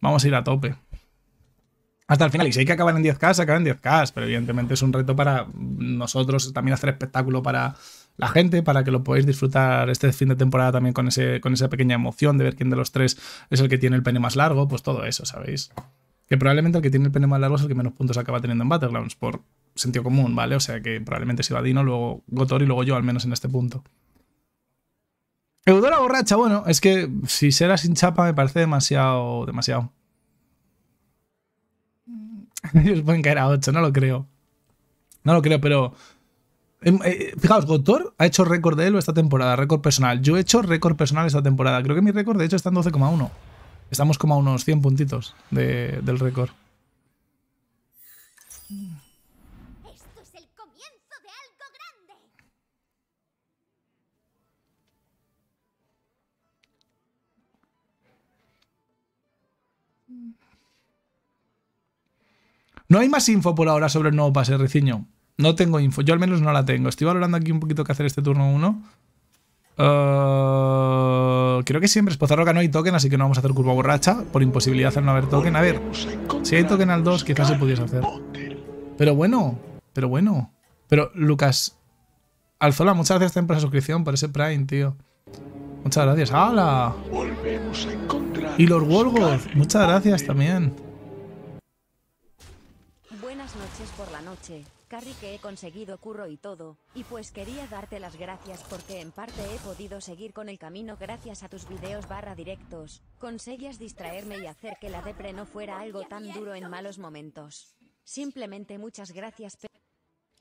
Vamos a ir a tope. Hasta el final. Y si hay que acabar en 10K, se acaba en 10K. Pero evidentemente es un reto para nosotros también hacer espectáculo para la gente, para que lo podáis disfrutar este fin de temporada también con, ese, con esa pequeña emoción de ver quién de los tres es el que tiene el pene más largo. Pues todo eso, ¿sabéis? Que probablemente el que tiene el pene más largo es el que menos puntos acaba teniendo en Battlegrounds, por sentido común, ¿vale? O sea que probablemente si va Dino, luego Gotor y luego yo, al menos en este punto. Eudora borracha, bueno, es que si será sin chapa me parece demasiado. demasiado. Ellos pueden caer a 8, no lo creo. No lo creo, pero. Em, eh, fijaos, Gotor ha hecho récord de Elo esta temporada, récord personal. Yo he hecho récord personal esta temporada. Creo que mi récord, de hecho, está en 12,1. Estamos como a unos 100 puntitos del récord. No hay más info por ahora sobre el nuevo pase, reciño No tengo info. Yo al menos no la tengo. Estoy valorando aquí un poquito qué hacer este turno 1. Eh, creo que siempre es que no hay token, así que no vamos a hacer curva borracha por imposibilidad de no haber token. A ver, si hay token al 2, quizás se pudiese hacer. Pero bueno, pero bueno. Pero Lucas, Alzola, muchas gracias también por esa suscripción, por ese Prime, tío. Muchas gracias. ¡Hala! Y los Wolgoth, muchas gracias también. noche, Carrie que he conseguido curro y todo, y pues quería darte las gracias porque en parte he podido seguir con el camino gracias a tus videos barra directos, conseguías distraerme y hacer que la depre no fuera algo tan duro en malos momentos. Simplemente muchas gracias.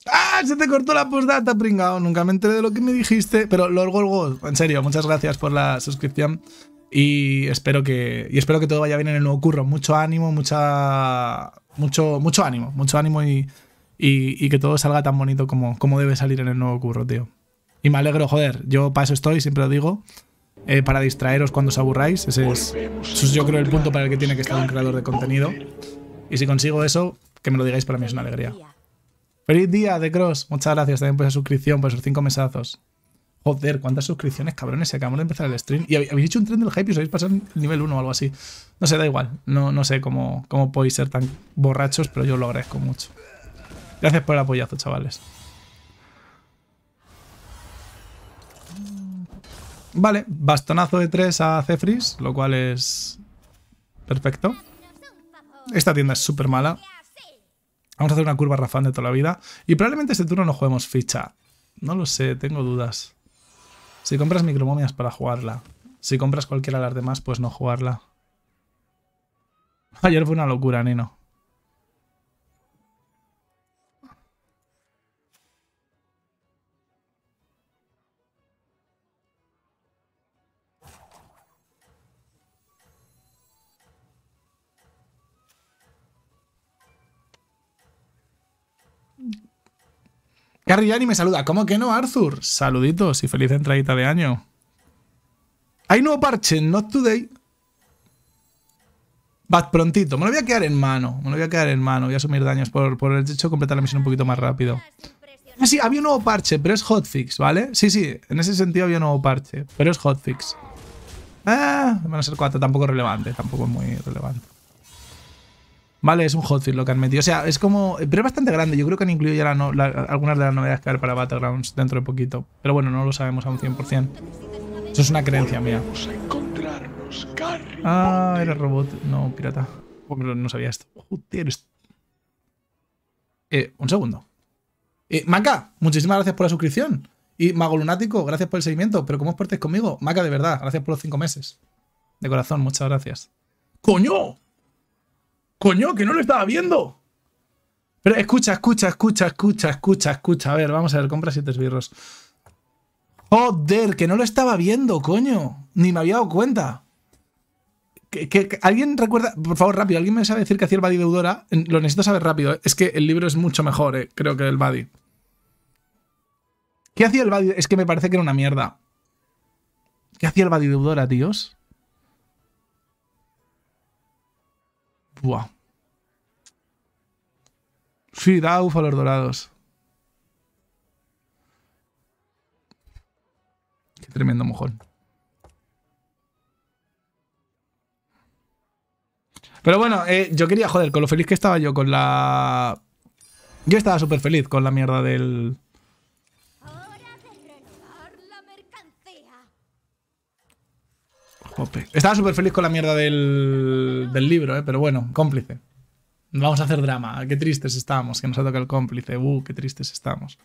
¡Ah! Se te cortó la postdata, pringao. Nunca me enteré de lo que me dijiste. Pero luego Golgo, en serio, muchas gracias por la suscripción. Y espero que. Y espero que todo vaya bien en el nuevo curro. Mucho ánimo, mucha. Mucho, mucho ánimo. Mucho ánimo y y, que todo salga tan bonito como, como debe salir en el nuevo curro, tío. Y me alegro, joder, yo para eso estoy, siempre lo digo. Eh, para distraeros cuando os aburráis. Ese es, yo creo, el punto para el que tiene que estar un creador de contenido. Y si consigo eso, que me lo digáis para mí es una alegría. Feliz día de Cross. Muchas gracias también por esa suscripción, por esos cinco mesazos. Joder, cuántas suscripciones, cabrones. Se acabamos de empezar el stream. Y habéis hecho un tren del hype y os habéis pasado el nivel 1 o algo así. No sé, da igual. No, no sé cómo, cómo podéis ser tan borrachos, pero yo lo agradezco mucho. Gracias por el apoyazo, chavales. Vale, bastonazo de 3 a Cefris, lo cual es perfecto. Esta tienda es súper mala. Vamos a hacer una curva rafán de toda la vida. Y probablemente este turno no juguemos ficha. No lo sé, tengo dudas. Si compras micromomias para jugarla. Si compras cualquiera de las demás, pues no jugarla. Ayer fue una locura, Nino. Carriani me saluda. ¿Cómo que no, Arthur? Saluditos y feliz entradita de año. Hay nuevo parche, not today. Va, prontito. Me lo voy a quedar en mano. Me lo voy a quedar en mano. Voy a asumir daños por, por el hecho de completar la misión un poquito más rápido. Ah, sí, había un nuevo parche, pero es hotfix, ¿vale? Sí, sí, en ese sentido había un nuevo parche, pero es hotfix. Ah, van a ser cuatro, tampoco relevante, tampoco es muy relevante. Vale, es un hotfix lo que han metido. O sea, es como. Pero es bastante grande. Yo creo que han incluido ya algunas de las novedades que hay para Battlegrounds dentro de poquito. Pero bueno, no lo sabemos a un 100%. Eso es una creencia mía. Ah, era robot. No, pirata. No sabía esto. Joder, Eh, un segundo. Eh, Maca, muchísimas gracias por la suscripción. Y Mago Lunático, gracias por el seguimiento. Pero ¿cómo os conmigo? Maca, de verdad, gracias por los cinco meses. De corazón, muchas gracias. ¡Coño! Coño, que no lo estaba viendo. Pero escucha, escucha, escucha, escucha, escucha, escucha. A ver, vamos a ver, compra siete esbirros. Joder, que no lo estaba viendo, coño. Ni me había dado cuenta. Que, ¿Alguien recuerda? Por favor, rápido. ¿Alguien me sabe decir qué hacía el Buddy deudora? Lo necesito saber rápido. ¿eh? Es que el libro es mucho mejor, eh, creo que el Badi. ¿Qué hacía el Buddy? Es que me parece que era una mierda. ¿Qué hacía el Buddy deudora, tíos? Buah. Sí, da a los dorados. Qué tremendo mojón. Pero bueno, eh, yo quería joder con lo feliz que estaba yo con la... Yo estaba súper feliz con la mierda del... Estaba súper feliz con la mierda del, libro, ¿eh? pero bueno, cómplice. Vamos a hacer drama. Qué tristes estamos, que nos ha tocado el cómplice. Uh, qué tristes estamos.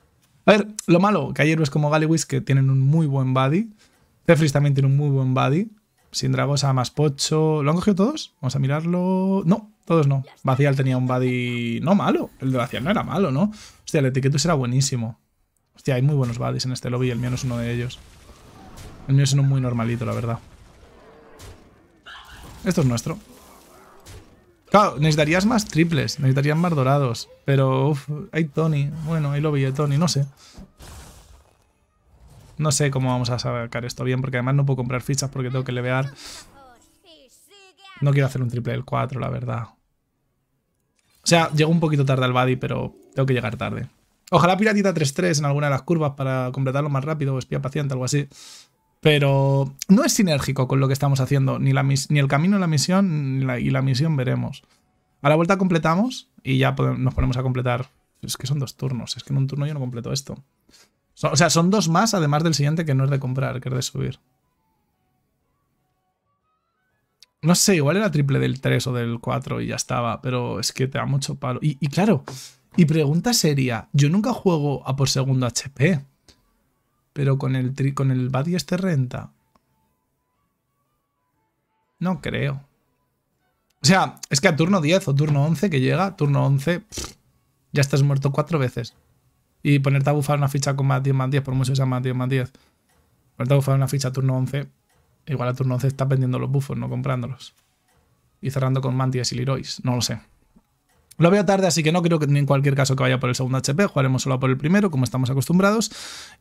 A ver, lo malo, que hay héroes como Galewis que tienen un muy buen buddy. Tefris también tiene un muy buen buddy. Sindragosa más Pocho. ¿Lo han cogido todos? Vamos a mirarlo. No, todos no. Vacial tenía un buddy no malo. El de Vacial no era malo, ¿no? Hostia, el etiquetus era buenísimo. Hostia, hay muy buenos buddies en este lobby el mío no es uno de ellos. El mío es uno muy normalito, la verdad. Esto es nuestro. Claro, necesitarías más triples, necesitarías más dorados. Pero, uff, hay Tony. Bueno, ahí lo vi, Tony, no sé. No sé cómo vamos a sacar esto bien, porque además no puedo comprar fichas porque tengo que levear. No quiero hacer un triple del 4, la verdad. O sea, llegó un poquito tarde al Buddy, pero tengo que llegar tarde. Ojalá Piratita 3-3 en alguna de las curvas para completarlo más rápido o espía paciente, algo así. Pero no es sinérgico con lo que estamos haciendo, ni, la ni el camino la misión y la misión veremos. A la vuelta completamos y ya nos ponemos a completar. Es que son dos turnos, es que en un turno yo no completo esto. o sea, son dos más además del siguiente que no es de comprar, que es de subir. No sé, igual era triple del 3 o del 4 y ya estaba, pero es que te da mucho palo. Y, y claro, y pregunta sería, yo nunca juego a por segundo HP. Pero con el, con el Buddy este renta. No creo. O sea, es que a turno 10 o turno 11 que llega, turno 11, ya estás muerto cuatro veces. Y ponerte a bufar una ficha con más 10 más 10, por mucho que sea más 10 más 10. Ponerte a bufar una ficha a turno 11, igual a turno 11 estás vendiendo los bufos, no comprándolos. Y cerrando con mantis y Leroy's, no lo sé. Lo veo tarde, así que no creo que en cualquier caso que vaya por el segundo HP, jugaremos solo por el primero, como estamos acostumbrados.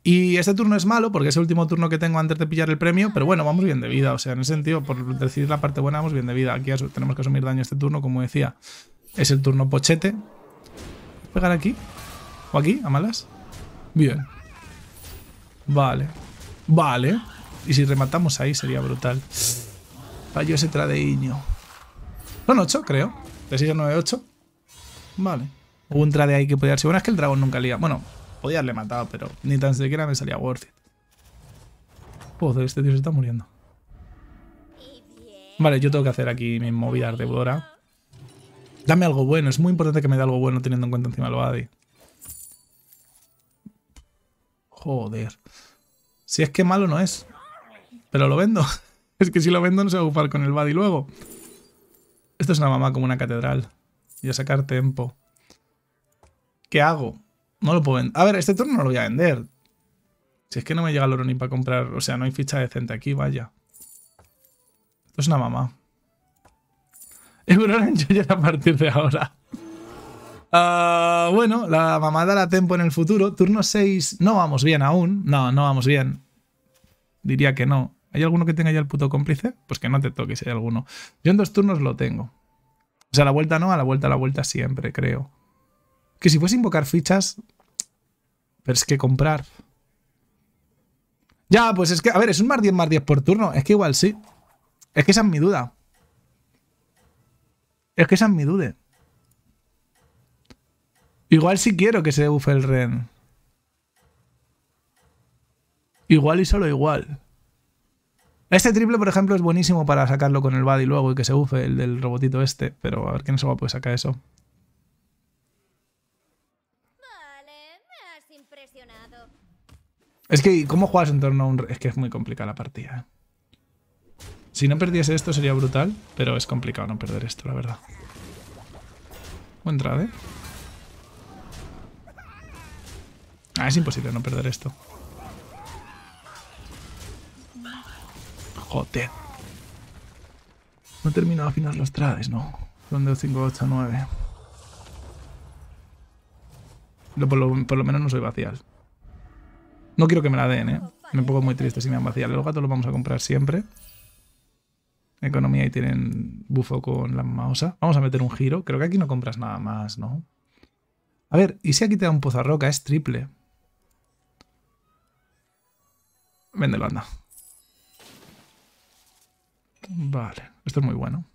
Y este turno es malo, porque es el último turno que tengo antes de pillar el premio, pero bueno, vamos bien de vida, o sea, en ese sentido, por decir la parte buena, vamos bien de vida. Aquí tenemos que asumir daño este turno, como decía, es el turno pochete. ¿Pegar aquí? ¿O aquí? ¿A malas? Bien. Vale. Vale. Y si rematamos ahí sería brutal. Fallo ese tradeiño. Son 8, creo. De 6 a 9, 8. Vale. Hubo un trade ahí que podía haber Bueno, es que el dragón nunca lía. Bueno, podía haberle matado, pero ni tan siquiera me salía worth it. Joder, este tío se está muriendo. Vale, yo tengo que hacer aquí mi movidas de Bora. Dame algo bueno. Es muy importante que me dé algo bueno teniendo en cuenta encima el Badi. Joder. Si es que malo no es. Pero lo vendo. es que si lo vendo no se va a ocupar con el buddy luego. Esto es una mamá como una catedral y a sacar tempo. ¿Qué hago? No lo puedo vender. A ver, este turno no lo voy a vender. Si es que no me llega el oro ni para comprar... O sea, no hay ficha decente aquí, vaya. Esto es una mamá. Euron en Joyer a partir de ahora. Ah, bueno, la mamá dará tempo en el futuro. Turno 6, no vamos bien aún. No, no vamos bien. Diría que no. ¿Hay alguno que tenga ya el puto cómplice? Pues que no te toques si hay alguno. Yo en dos turnos lo tengo. O sea, a la vuelta no, a la vuelta, a la vuelta siempre, creo. Que si fuese invocar fichas. Pero es que comprar. Ya, pues es que, a ver, es un más 10 más 10 por turno. Es que igual sí. Es que esa es mi duda. Es que esa es mi duda. Igual sí quiero que se bufe el Ren. Igual y solo igual. Este triple, por ejemplo, es buenísimo para sacarlo con el body luego y que se bufe el del robotito este, pero a ver quién se va a poder sacar eso. Es que, ¿cómo juegas en torno a un...? Es que es muy complicada la partida. ¿eh? Si no perdiese esto sería brutal, pero es complicado no perder esto, la verdad. Buen trade. ¿eh? Ah, es imposible no perder esto. Joder. No he terminado de afinar los trades, ¿no? Son de 5, 8, 9. Por lo, por lo menos no soy vacial. No quiero que me la den, ¿eh? Me pongo muy triste si me han vacial. Los gatos los vamos a comprar siempre. Economía y tienen bufo con la maosa. Vamos a meter un giro. Creo que aquí no compras nada más, ¿no? A ver, ¿y si aquí te da un pozarroca? Es triple. Véndelo, anda. Vale, esto es muy bueno.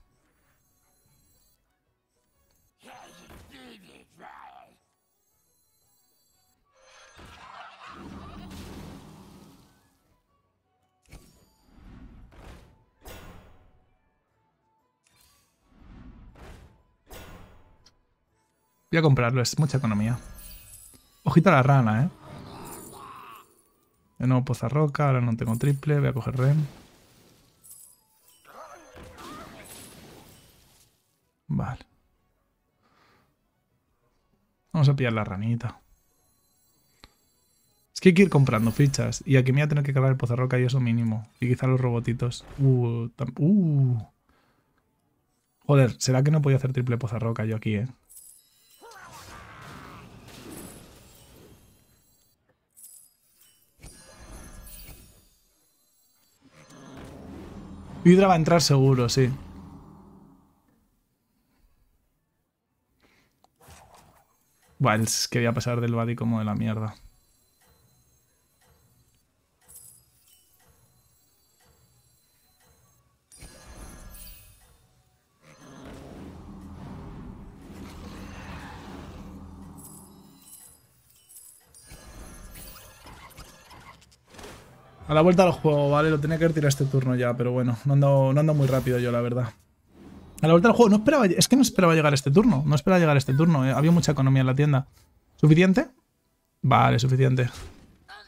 Voy a comprarlo, es mucha economía. Ojita la rana, ¿eh? De nuevo roca ahora no tengo triple, voy a coger rem. Vale. Vamos a pillar la ranita. Es que hay que ir comprando fichas. Y aquí me voy a tener que cargar el pozarroca y eso mínimo. Y quizá los robotitos. Uh, uh. Joder, ¿será que no podía hacer triple pozarroca yo aquí, eh? va a entrar seguro, sí. voy quería pasar del body como de la mierda. A la vuelta al juego, ¿vale? Lo tenía que retirar este turno ya, pero bueno, no ando muy rápido yo, la verdad. A la vuelta del juego, no esperaba, es que no esperaba llegar a este turno. No esperaba llegar a este turno. Eh. Había mucha economía en la tienda. ¿Suficiente? Vale, suficiente.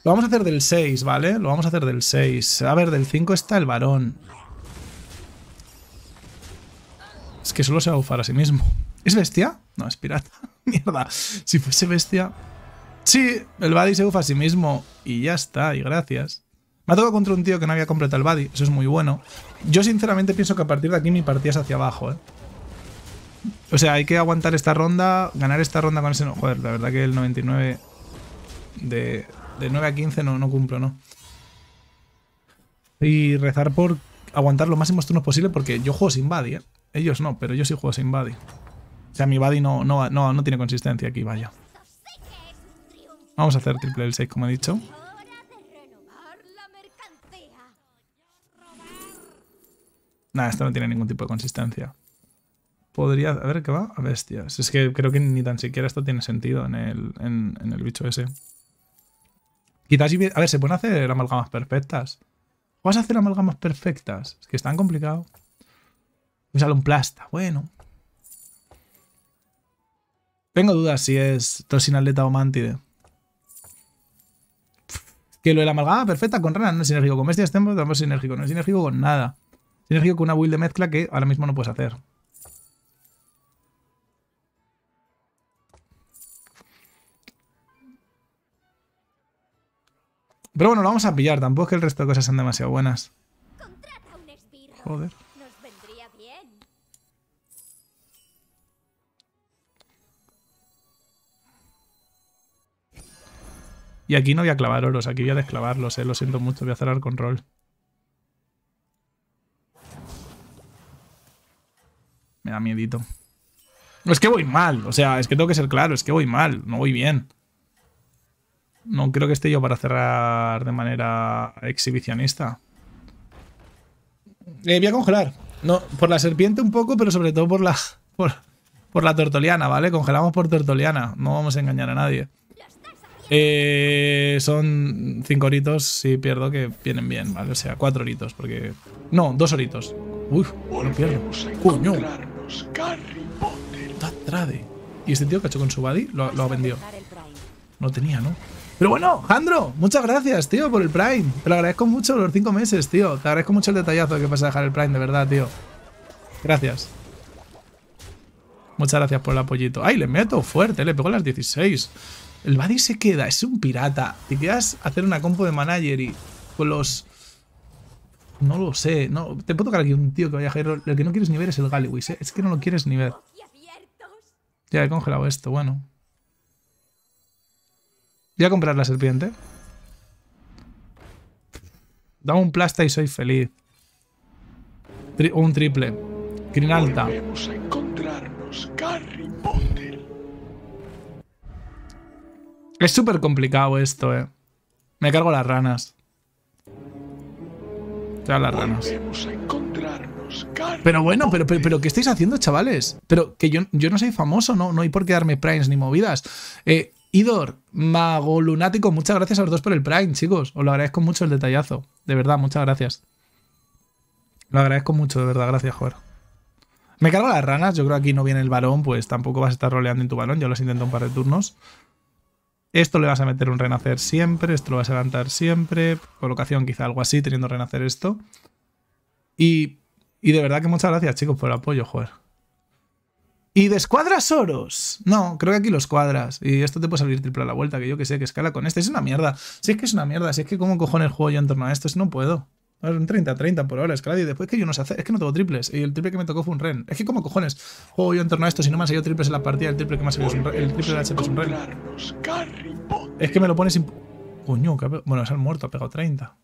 Lo vamos a hacer del 6, ¿vale? Lo vamos a hacer del 6. A ver, del 5 está el varón. Es que solo se va a bufar a sí mismo. ¿Es bestia? No, es pirata. Mierda. Si fuese bestia... Sí, el Buddy se bufa a sí mismo. Y ya está, y gracias. Me ha tocado contra un tío que no había completado el body. Eso es muy bueno. Yo sinceramente pienso que a partir de aquí mi partida es hacia abajo, ¿eh? O sea, hay que aguantar esta ronda, ganar esta ronda con ese... joder, la verdad que el 99 de, 9 a 15 no, no cumplo, ¿no? Y rezar por aguantar los máximos turnos posible porque yo juego sin body, ¿eh? Ellos no, pero yo sí juego sin body. O sea, mi body no, no, no tiene consistencia aquí, vaya. Vamos a hacer triple el 6, como he dicho. Nada, esto no tiene ningún tipo de consistencia. Podría... A ver, ¿qué va? A bestias. Es que creo que ni tan siquiera esto tiene sentido en el, bicho ese. Quizás... A ver, se pueden hacer amalgamas perfectas. ¿Vas a hacer amalgamas perfectas? Es que es tan complicado. Me sale un plasta. Bueno. Tengo dudas si es tosinaleta o mantide. Que lo de la amalgama perfecta con rana no es sinérgico. Con bestias tenemos sinérgico. No es sinérgico con nada ir con una build de mezcla que ahora mismo no puedes hacer. Pero bueno, lo vamos a pillar. Tampoco es que el resto de cosas sean demasiado buenas. Joder. Y aquí no voy a clavar oros, aquí voy a desclavarlos, eh. Lo siento mucho, voy a cerrar control. Me da miedito. Es que voy mal, o sea, es que tengo que ser claro, es que voy mal, no voy bien. No creo que esté yo para cerrar de manera exhibicionista. Eh, voy a congelar. No, por la serpiente un poco, pero sobre todo por la, por, la tortoliana, ¿vale? Congelamos por tortoliana, no vamos a engañar a nadie. Eh, son cinco horitos, si pierdo, que vienen bien, ¿vale? O sea, cuatro horitos, porque... No, dos horitos. Uy, Coño. Trade. Y este tío que ha hecho con su buddy, lo, lo ha vendido. No tenía, ¿no? Pero bueno, Jandro, muchas gracias, tío, por el Prime. Te lo agradezco mucho los cinco meses, tío. Te agradezco mucho el detallazo que vas a dejar el Prime, de verdad, tío. Gracias. Muchas gracias por el apoyito. ¡Ay, le meto fuerte! Le pegó las 16. El Buddy se queda, es un pirata. Te quedas hacer una compo de manager y con los no lo sé. No, te puedo tocar aquí un tío que vaya a caer. El que no quieres ni ver es el Gallywis, ¿eh? Es que no lo quieres ni ver. Ya he congelado esto, bueno. Voy a comprar la serpiente. Dame un plasta y soy feliz. O un triple. Grinalta. Es súper complicado esto, eh. Me cargo las ranas ranas. Pero bueno, pero, pero, ¿qué estáis haciendo, chavales? Pero que yo, yo no soy famoso, no, no hay por qué darme primes ni movidas. Eh, Idor, Mago Lunático, muchas gracias a los dos por el Prime, chicos. Os lo agradezco mucho el detallazo. De verdad, muchas gracias. Lo agradezco mucho, de verdad, gracias, joder. Me cargo las ranas, yo creo que aquí no viene el balón, pues tampoco vas a estar roleando en tu balón, yo los intento un par de turnos. Esto le vas a meter un renacer siempre, esto lo vas a levantar siempre, colocación quizá algo así, teniendo renacer esto. Y, de verdad que muchas gracias, chicos, por el apoyo, joder. ¿Y descuadras oros? No, creo que aquí los cuadras. Y esto te puede salir triple a la vuelta, que yo que sé, que escala con este. Es una mierda. Si es que es una mierda, si es que cómo cojones juego yo en torno a esto, si no puedo. Un 30-30 por hora, Y Después que yo no sé hacer, es que no tengo triples. Y el triple que me tocó fue un ren. Es que como cojones juego yo en torno a esto, si no me han salido triples en la partida, el triple que me ha salido es un ren. El triple de HP es un ren. Es que me lo pones sin. Coño, Bueno, es al muerto, ha pegado 30.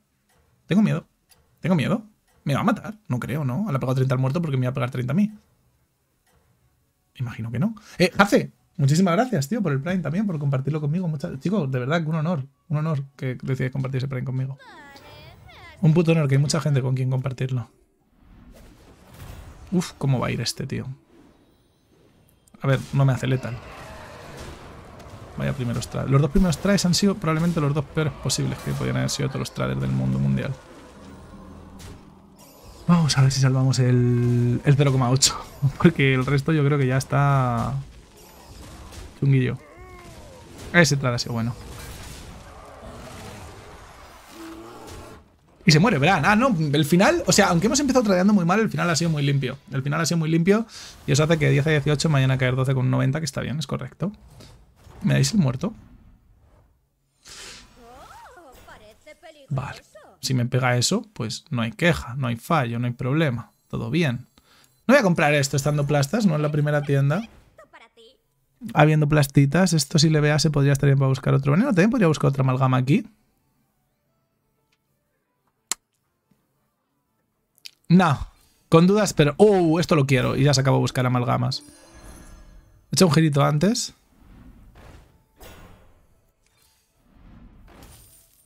Tengo miedo. Tengo miedo. Me va a matar. No creo, ¿no? Le ha pegado 30 al muerto porque me iba a pegar 30 a mí. Imagino que no. Eh, Hace, muchísimas gracias, tío, por el Prime también, por compartirlo conmigo. Chicos, de verdad, un honor. Un honor que decidáis compartir ese Prime conmigo. Un puto honor, que hay mucha gente con quien compartirlo. Uf, cómo va a ir este, tío. A ver, no me hace letal. Vaya primeros trades. Los dos primeros trades han sido probablemente los dos peores posibles que podrían haber sido todos los traders del mundo mundial. Vamos a ver si salvamos el, el 0,8. Porque el resto yo creo que ya está... Chunguillo. Ese trade ha sido bueno. Y se muere verán. Ah, no, el final, o sea, aunque hemos empezado tradeando muy mal, el final ha sido muy limpio. El final ha sido muy limpio y eso hace que 10 a 18 mañana caer 12 con 90, que está bien, es correcto. ¿Me dais el muerto? Vale. Si me pega eso, pues no hay queja, no hay fallo, no hay problema. Todo bien. No voy a comprar esto estando plastas, no en la primera tienda. Habiendo plastitas, esto si le vea se podría estar bien para buscar otro veneno. También podría buscar otra amalgama aquí. No, con dudas, pero... ¡Oh! Esto lo quiero. Y ya se acabó de buscar amalgamas. He un girito antes.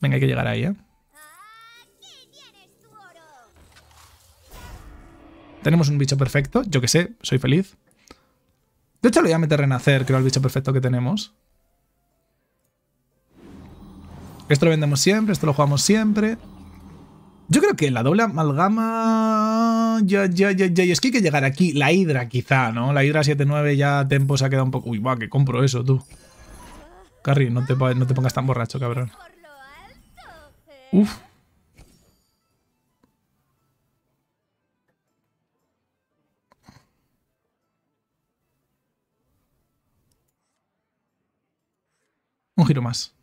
Venga, hay que llegar ahí, ¿eh? Tenemos un bicho perfecto. Yo que sé, soy feliz. De hecho, lo voy a meter renacer, creo, al bicho perfecto que tenemos. Esto lo vendemos siempre, esto lo jugamos siempre. Yo creo que la doble amalgama. Ya, ya, ya, Y es que hay que llegar aquí. La hidra quizá, ¿no? La Hydra 7.9 ya Tempo se ha quedado un poco. Uy, va, que compro eso, tú. Carry, no te, pongas tan borracho, cabrón. Uf. Un giro más.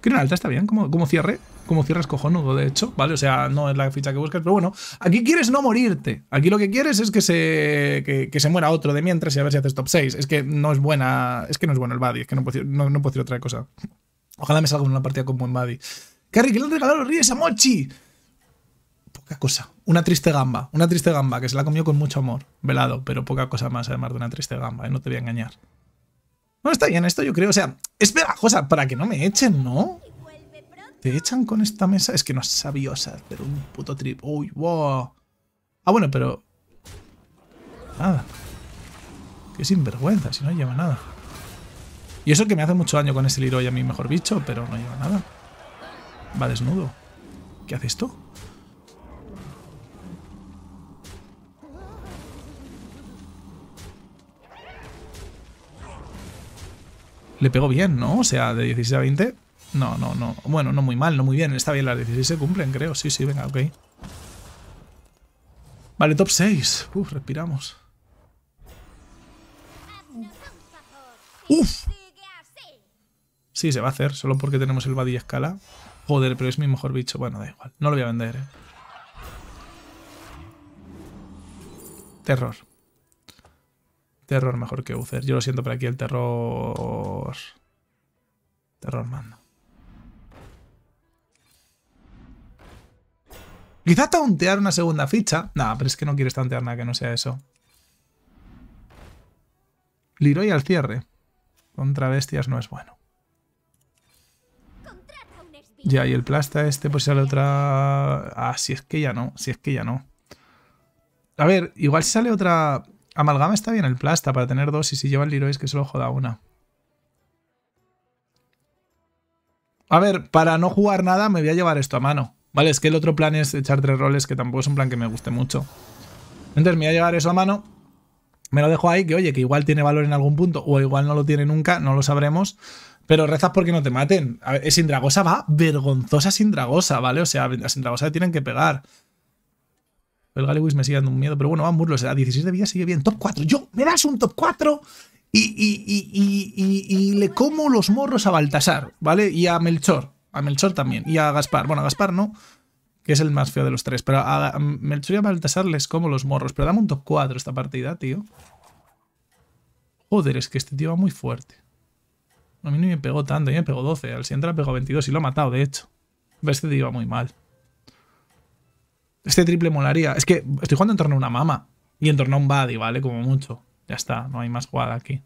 Creo una alta, está bien, como cierre como cierras cojonudo, de hecho, ¿vale? O sea, no es la ficha que buscas, pero bueno, aquí quieres no morirte. Aquí lo que quieres es que se, que, se muera otro de mientras y a ver si haces top 6. Es que no es buena, es que no es bueno el Buddy, es que no puedo, decir otra cosa. Ojalá me salga una partida con buen Buddy. Carrie, que le han regalado los a Mochi? Poca cosa. Una triste gamba, una triste gamba que se la comió con mucho amor, velado, pero poca cosa más además de una triste gamba, ¿eh? no te voy a engañar. No, está bien esto, yo creo. O sea, es pegajosa para que no me echen, ¿no? ¿Te echan con esta mesa? Es que no es sabiosa, pero un puto trip. ¡Uy, wow! Ah, bueno, pero... Nada. Qué sinvergüenza, si no lleva nada. Y eso que me hace mucho daño con ese Leroy a mi mejor bicho, pero no lleva nada. Va desnudo. ¿Qué hace esto? Le pego bien, ¿no? O sea, de 16 a 20... No, no, no. Bueno, no muy mal, no muy bien. Está bien, las 16 se cumplen, creo. Sí, sí, venga, ok. Vale, top 6. Uf, respiramos. Uf. Sí, se va a hacer, solo porque tenemos el Buddy Escala. Joder, pero es mi mejor bicho. Bueno, da igual. No lo voy a vender, eh. Terror. Terror mejor que Uther. Yo lo siento, por aquí el terror... Terror mando. Quizá tauntear una segunda ficha. Nah, pero es que no quieres tauntear nada que no sea eso. Leroy al cierre. Contra bestias no es bueno. Ya, y el plasta este, pues sale otra... Ah, si es que ya no, si es que ya no. A ver, igual si sale otra... Amalgama está bien el plasta para tener dos y si lleva el Leroy es que solo joda una. A ver, para no jugar nada me voy a llevar esto a mano. Vale, es que el otro plan es echar tres roles, que tampoco es un plan que me guste mucho. Entonces me voy a llevar eso a mano. Me lo dejo ahí, que oye, que igual tiene valor en algún punto, o igual no lo tiene nunca, no lo sabremos. Pero rezas porque no te maten. A ver, Sindragosa va vergonzosa Sindragosa, ¿vale? O sea, a Sindragosa le tienen que pegar. El Galiwis me sigue dando un miedo, pero bueno, van burlos. A 16 de vida sigue bien. Top 4. Yo, me das un top 4 y, y, y, y le como los morros a Baltasar, ¿vale? Y a Melchor a Melchor también, y a Gaspar. Bueno, a Gaspar no, que es el más feo de los tres, pero a Melchor y a Baltasar como los morros. Pero dame un top 4 esta partida, tío. Joder, es que este tío va muy fuerte. A mí no me pegó tanto, a mí me pegó 12. Al siguiente le pegó 22 y lo ha matado, de hecho. este tío va muy mal. Este triple molaría. Es que estoy jugando en torno a una mama y en torno a un buddy, ¿vale? Como mucho. Ya está, no hay más jugada aquí.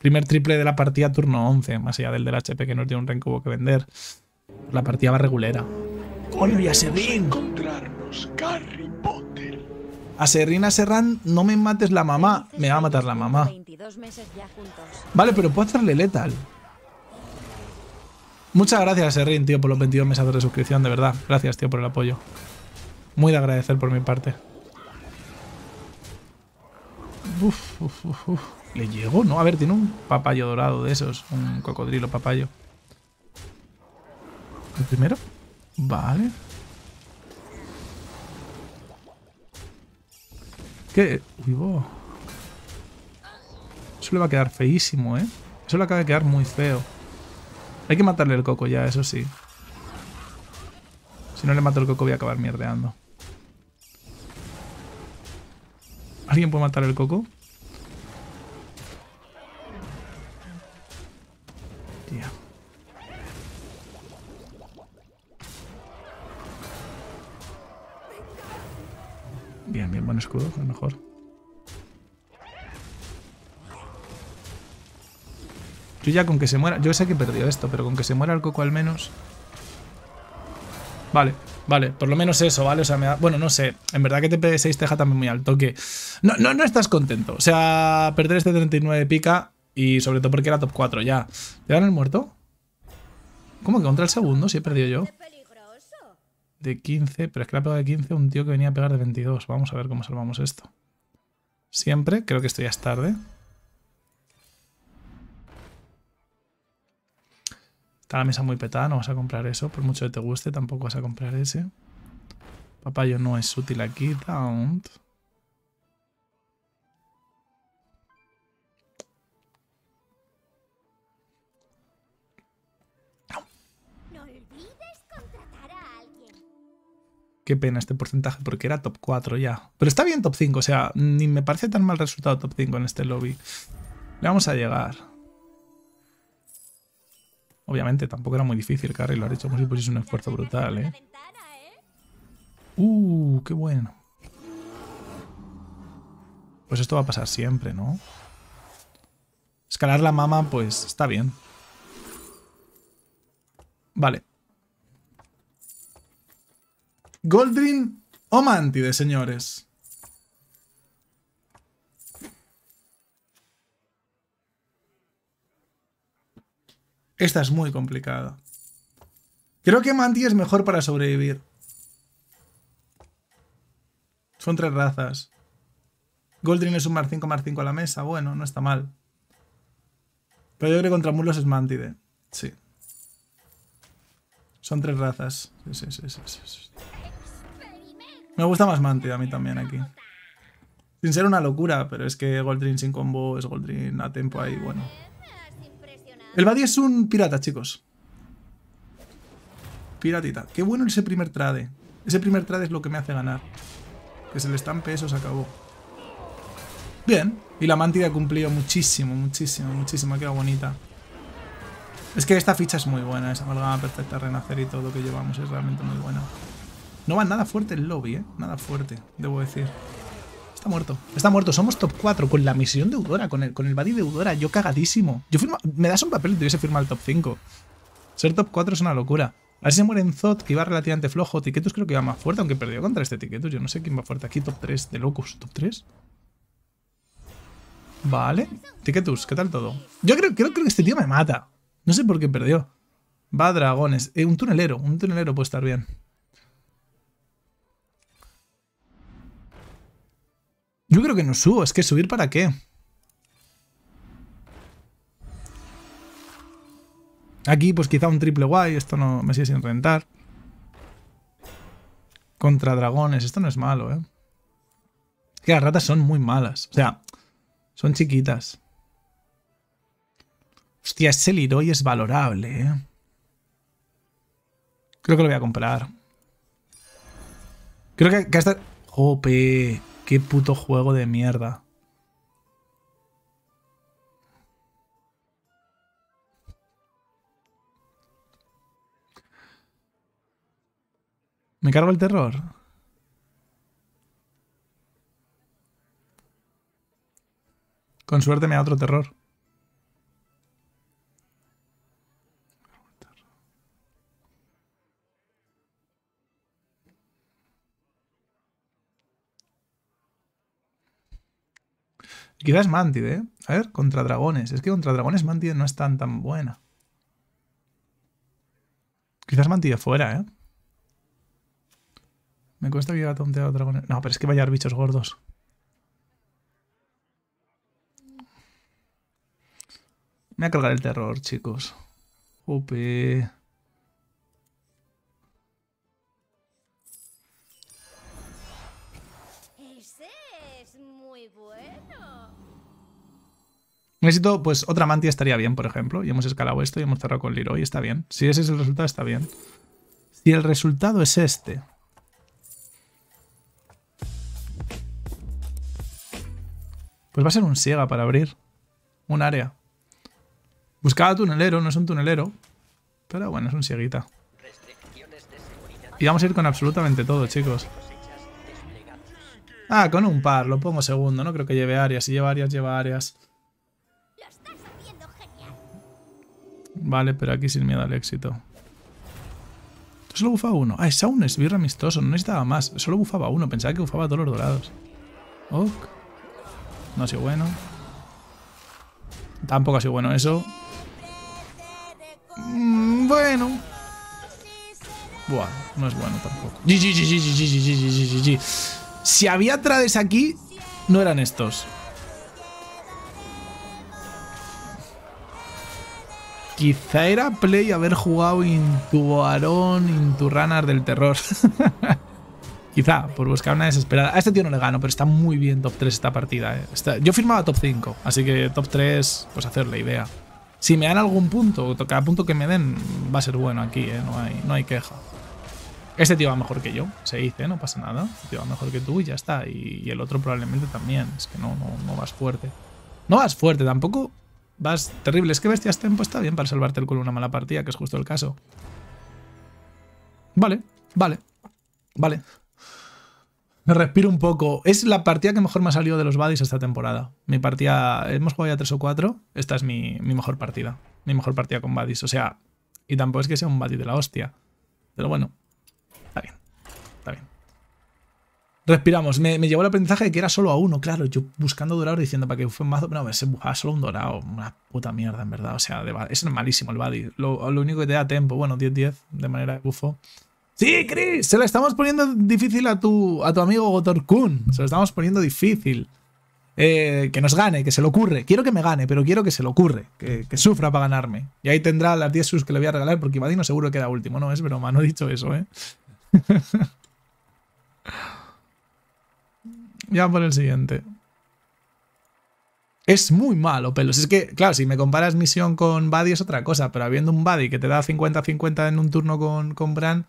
Primer triple de la partida, turno 11, más allá del del HP que no tiene un rencubo que vender. La partida va regulera. ¡Coño, y a Serrín! A a Serrán, no me mates la mamá. Me va a matar la mamá. Vale, pero puedo hacerle letal. Muchas gracias, Serrín, tío, por los 22 meses de suscripción, de verdad. Gracias, tío, por el apoyo. Muy de agradecer por mi parte. Uf, uf, uf. ¿Le llegó? No, a ver, tiene un papayo dorado de esos. Un cocodrilo papayo. ¿El primero? Vale. ¿Qué? Uy, se Eso le va a quedar feísimo, ¿eh? Eso le acaba de quedar muy feo. Hay que matarle el coco ya, eso sí. Si no le mato el coco voy a acabar mierdeando. ¿Alguien puede matar el coco? Bien, bien, buen escudo, a lo mejor. Yo ya con que se muera... Yo sé que he perdido esto, pero con que se muera el coco al menos... Vale, vale, por lo menos eso, ¿vale? O sea, me da... Bueno, no sé, en verdad que TP6 te deja también muy alto, que... No, no, no estás contento. O sea, perder este 39 pica y sobre todo porque era top 4 ya. ¿Ya era el muerto? ¿Cómo que contra el segundo? si he perdido yo. De 15, pero es que la pegado de 15 un tío que venía a pegar de 22. Vamos a ver cómo salvamos esto. Siempre, creo que esto ya es tarde. Está la mesa muy petada, no vas a comprar eso. Por mucho que te guste, tampoco vas a comprar ese. Papayo no es útil aquí. Don't. Qué pena este porcentaje porque era top 4 ya. Pero está bien top 5, o sea, ni me parece tan mal resultado top 5 en este lobby. Le vamos a llegar. Obviamente, tampoco era muy difícil, Carry, lo ha hecho como si fuese un esfuerzo brutal, ¿eh? Uh, qué bueno. Pues esto va a pasar siempre, ¿no? Escalar la mama, pues está bien. Vale. Goldrin o Mantide, señores. Esta es muy complicada. Creo que Mantide es mejor para sobrevivir. Son tres razas. Goldrin es un mar 5 mar 5 a la mesa. Bueno, no está mal. Pero yo creo que contra Mulos es Mantide. Sí. Son tres razas. sí, sí, sí, sí. Me gusta más Mantida a mí también aquí. Sin ser una locura, pero es que Goldrin sin combo es Goldrin a tempo ahí, bueno. El Badi es un pirata, chicos. Piratita. Qué bueno ese primer trade. Ese primer trade es lo que me hace ganar. Que se le estampe eso, se acabó. Bien. Y la Mantida ha cumplido muchísimo, muchísimo, muchísimo. Ha bonita. Es que esta ficha es muy buena. Esa amalgama perfecta, renacer y todo lo que llevamos es realmente muy buena. No va nada fuerte el lobby, ¿eh? Nada fuerte, debo decir. Está muerto. Está muerto. Somos top 4 con la misión de Udora, con el, con el buddy de Udora. Yo cagadísimo. Yo me das un papel y te hubiese firmado el top 5. Ser top 4 es una locura. A ver si se muere en Zot, que va relativamente flojo. Tiquetus creo que va más fuerte, aunque perdió contra este Tiquetus. Yo no sé quién va fuerte aquí. Top 3 de Locus. ¿Top 3? Vale. Tiquetus, ¿qué tal todo? Yo creo, creo, creo que este tío me mata. No sé por qué perdió. Va dragones. es eh, un tunelero. Un tunelero puede estar bien. Yo creo que no subo, es que subir para qué. Aquí pues quizá un triple Y esto no me sigue sin rentar. Contra dragones, esto no es malo, ¿eh? Es que las ratas son muy malas, o sea, son chiquitas. Hostia, ese Leroy es valorable, ¿eh? Creo que lo voy a comprar. Creo que, que hasta... ¡Jope! Qué puto juego de mierda. Me cargo el terror. Con suerte me da otro terror. Quizás Mantide, ¿eh? A ver, contra dragones. Es que contra dragones Mantide no es tan, tan buena. Quizás Mantide fuera, ¿eh? Me cuesta que haya tonteado dragones. No, pero es que vaya a bichos gordos. Me voy a cargar el terror, chicos. Upe. Necesito, pues, otra mantia estaría bien, por ejemplo. Y hemos escalado esto y hemos cerrado con y Está bien. Si ese es el resultado, está bien. Si el resultado es este. Pues va a ser un siega para abrir. Un área. Buscaba tunelero, no es un tunelero. Pero bueno, es un sieguita. Y vamos a ir con absolutamente todo, chicos. Ah, con un par, lo pongo segundo. No creo que lleve áreas. Si lleva áreas, lleva áreas. Vale, pero aquí sin miedo al éxito. Solo bufaba uno. Ah, es un esbirro amistoso. No necesitaba más. Solo bufaba uno. Pensaba que bufaba todos los dorados. Ok. No ha sido bueno. Tampoco ha sido bueno eso. Mm, bueno. Buah, no es bueno tampoco. Si había trades aquí, no eran estos. Quizá era Play haber jugado tu Inturranas del terror. Quizá, por buscar una desesperada. A este tío no le gano, pero está muy bien top 3 esta partida. Eh. yo firmaba top 5, así que top 3, pues hacer la idea. Si me dan algún punto, cada punto que me den va a ser bueno aquí, eh, no, hay, no hay queja. Este tío va mejor que yo, se dice, no pasa nada. Este tío va mejor que tú y ya está. Y, el otro probablemente también. Es que no, no, no, vas fuerte. No vas fuerte, tampoco. Vas terrible. Es que Bestias Tempo está bien para salvarte el culo una mala partida, que es justo el caso. Vale, vale, vale. Me respiro un poco. Es la partida que mejor me ha salido de los badis esta temporada. Mi partida... Hemos jugado ya 3 o cuatro Esta es mi, mejor partida. Mi mejor partida con badis. O sea... Y tampoco es que sea un buddy de la hostia. Pero bueno, respiramos. Me, llevó el aprendizaje de que era solo a uno, claro. Yo buscando dorado diciendo para que fue un mazo. No, se buscaba solo un dorado. Una puta mierda, en verdad. O sea, es normalísimo el body. Lo, único que te da tiempo. Bueno, 10-10 de manera de bufo. Sí, Chris, se lo estamos poniendo difícil a tu, a tu amigo Gotorkun. Se lo estamos poniendo difícil. Eh, que nos gane, que se lo ocurre. Quiero que me gane, pero quiero que se lo ocurre. Que, sufra para ganarme. Y ahí tendrá las 10 sus que le voy a regalar porque no seguro que queda último. No es pero no he dicho eso, ¿eh? ya por el siguiente. Es muy malo, pelos. Es que, claro, si me comparas misión con Buddy es otra cosa, pero habiendo un Buddy que te da 50-50 en un turno con, con Bran,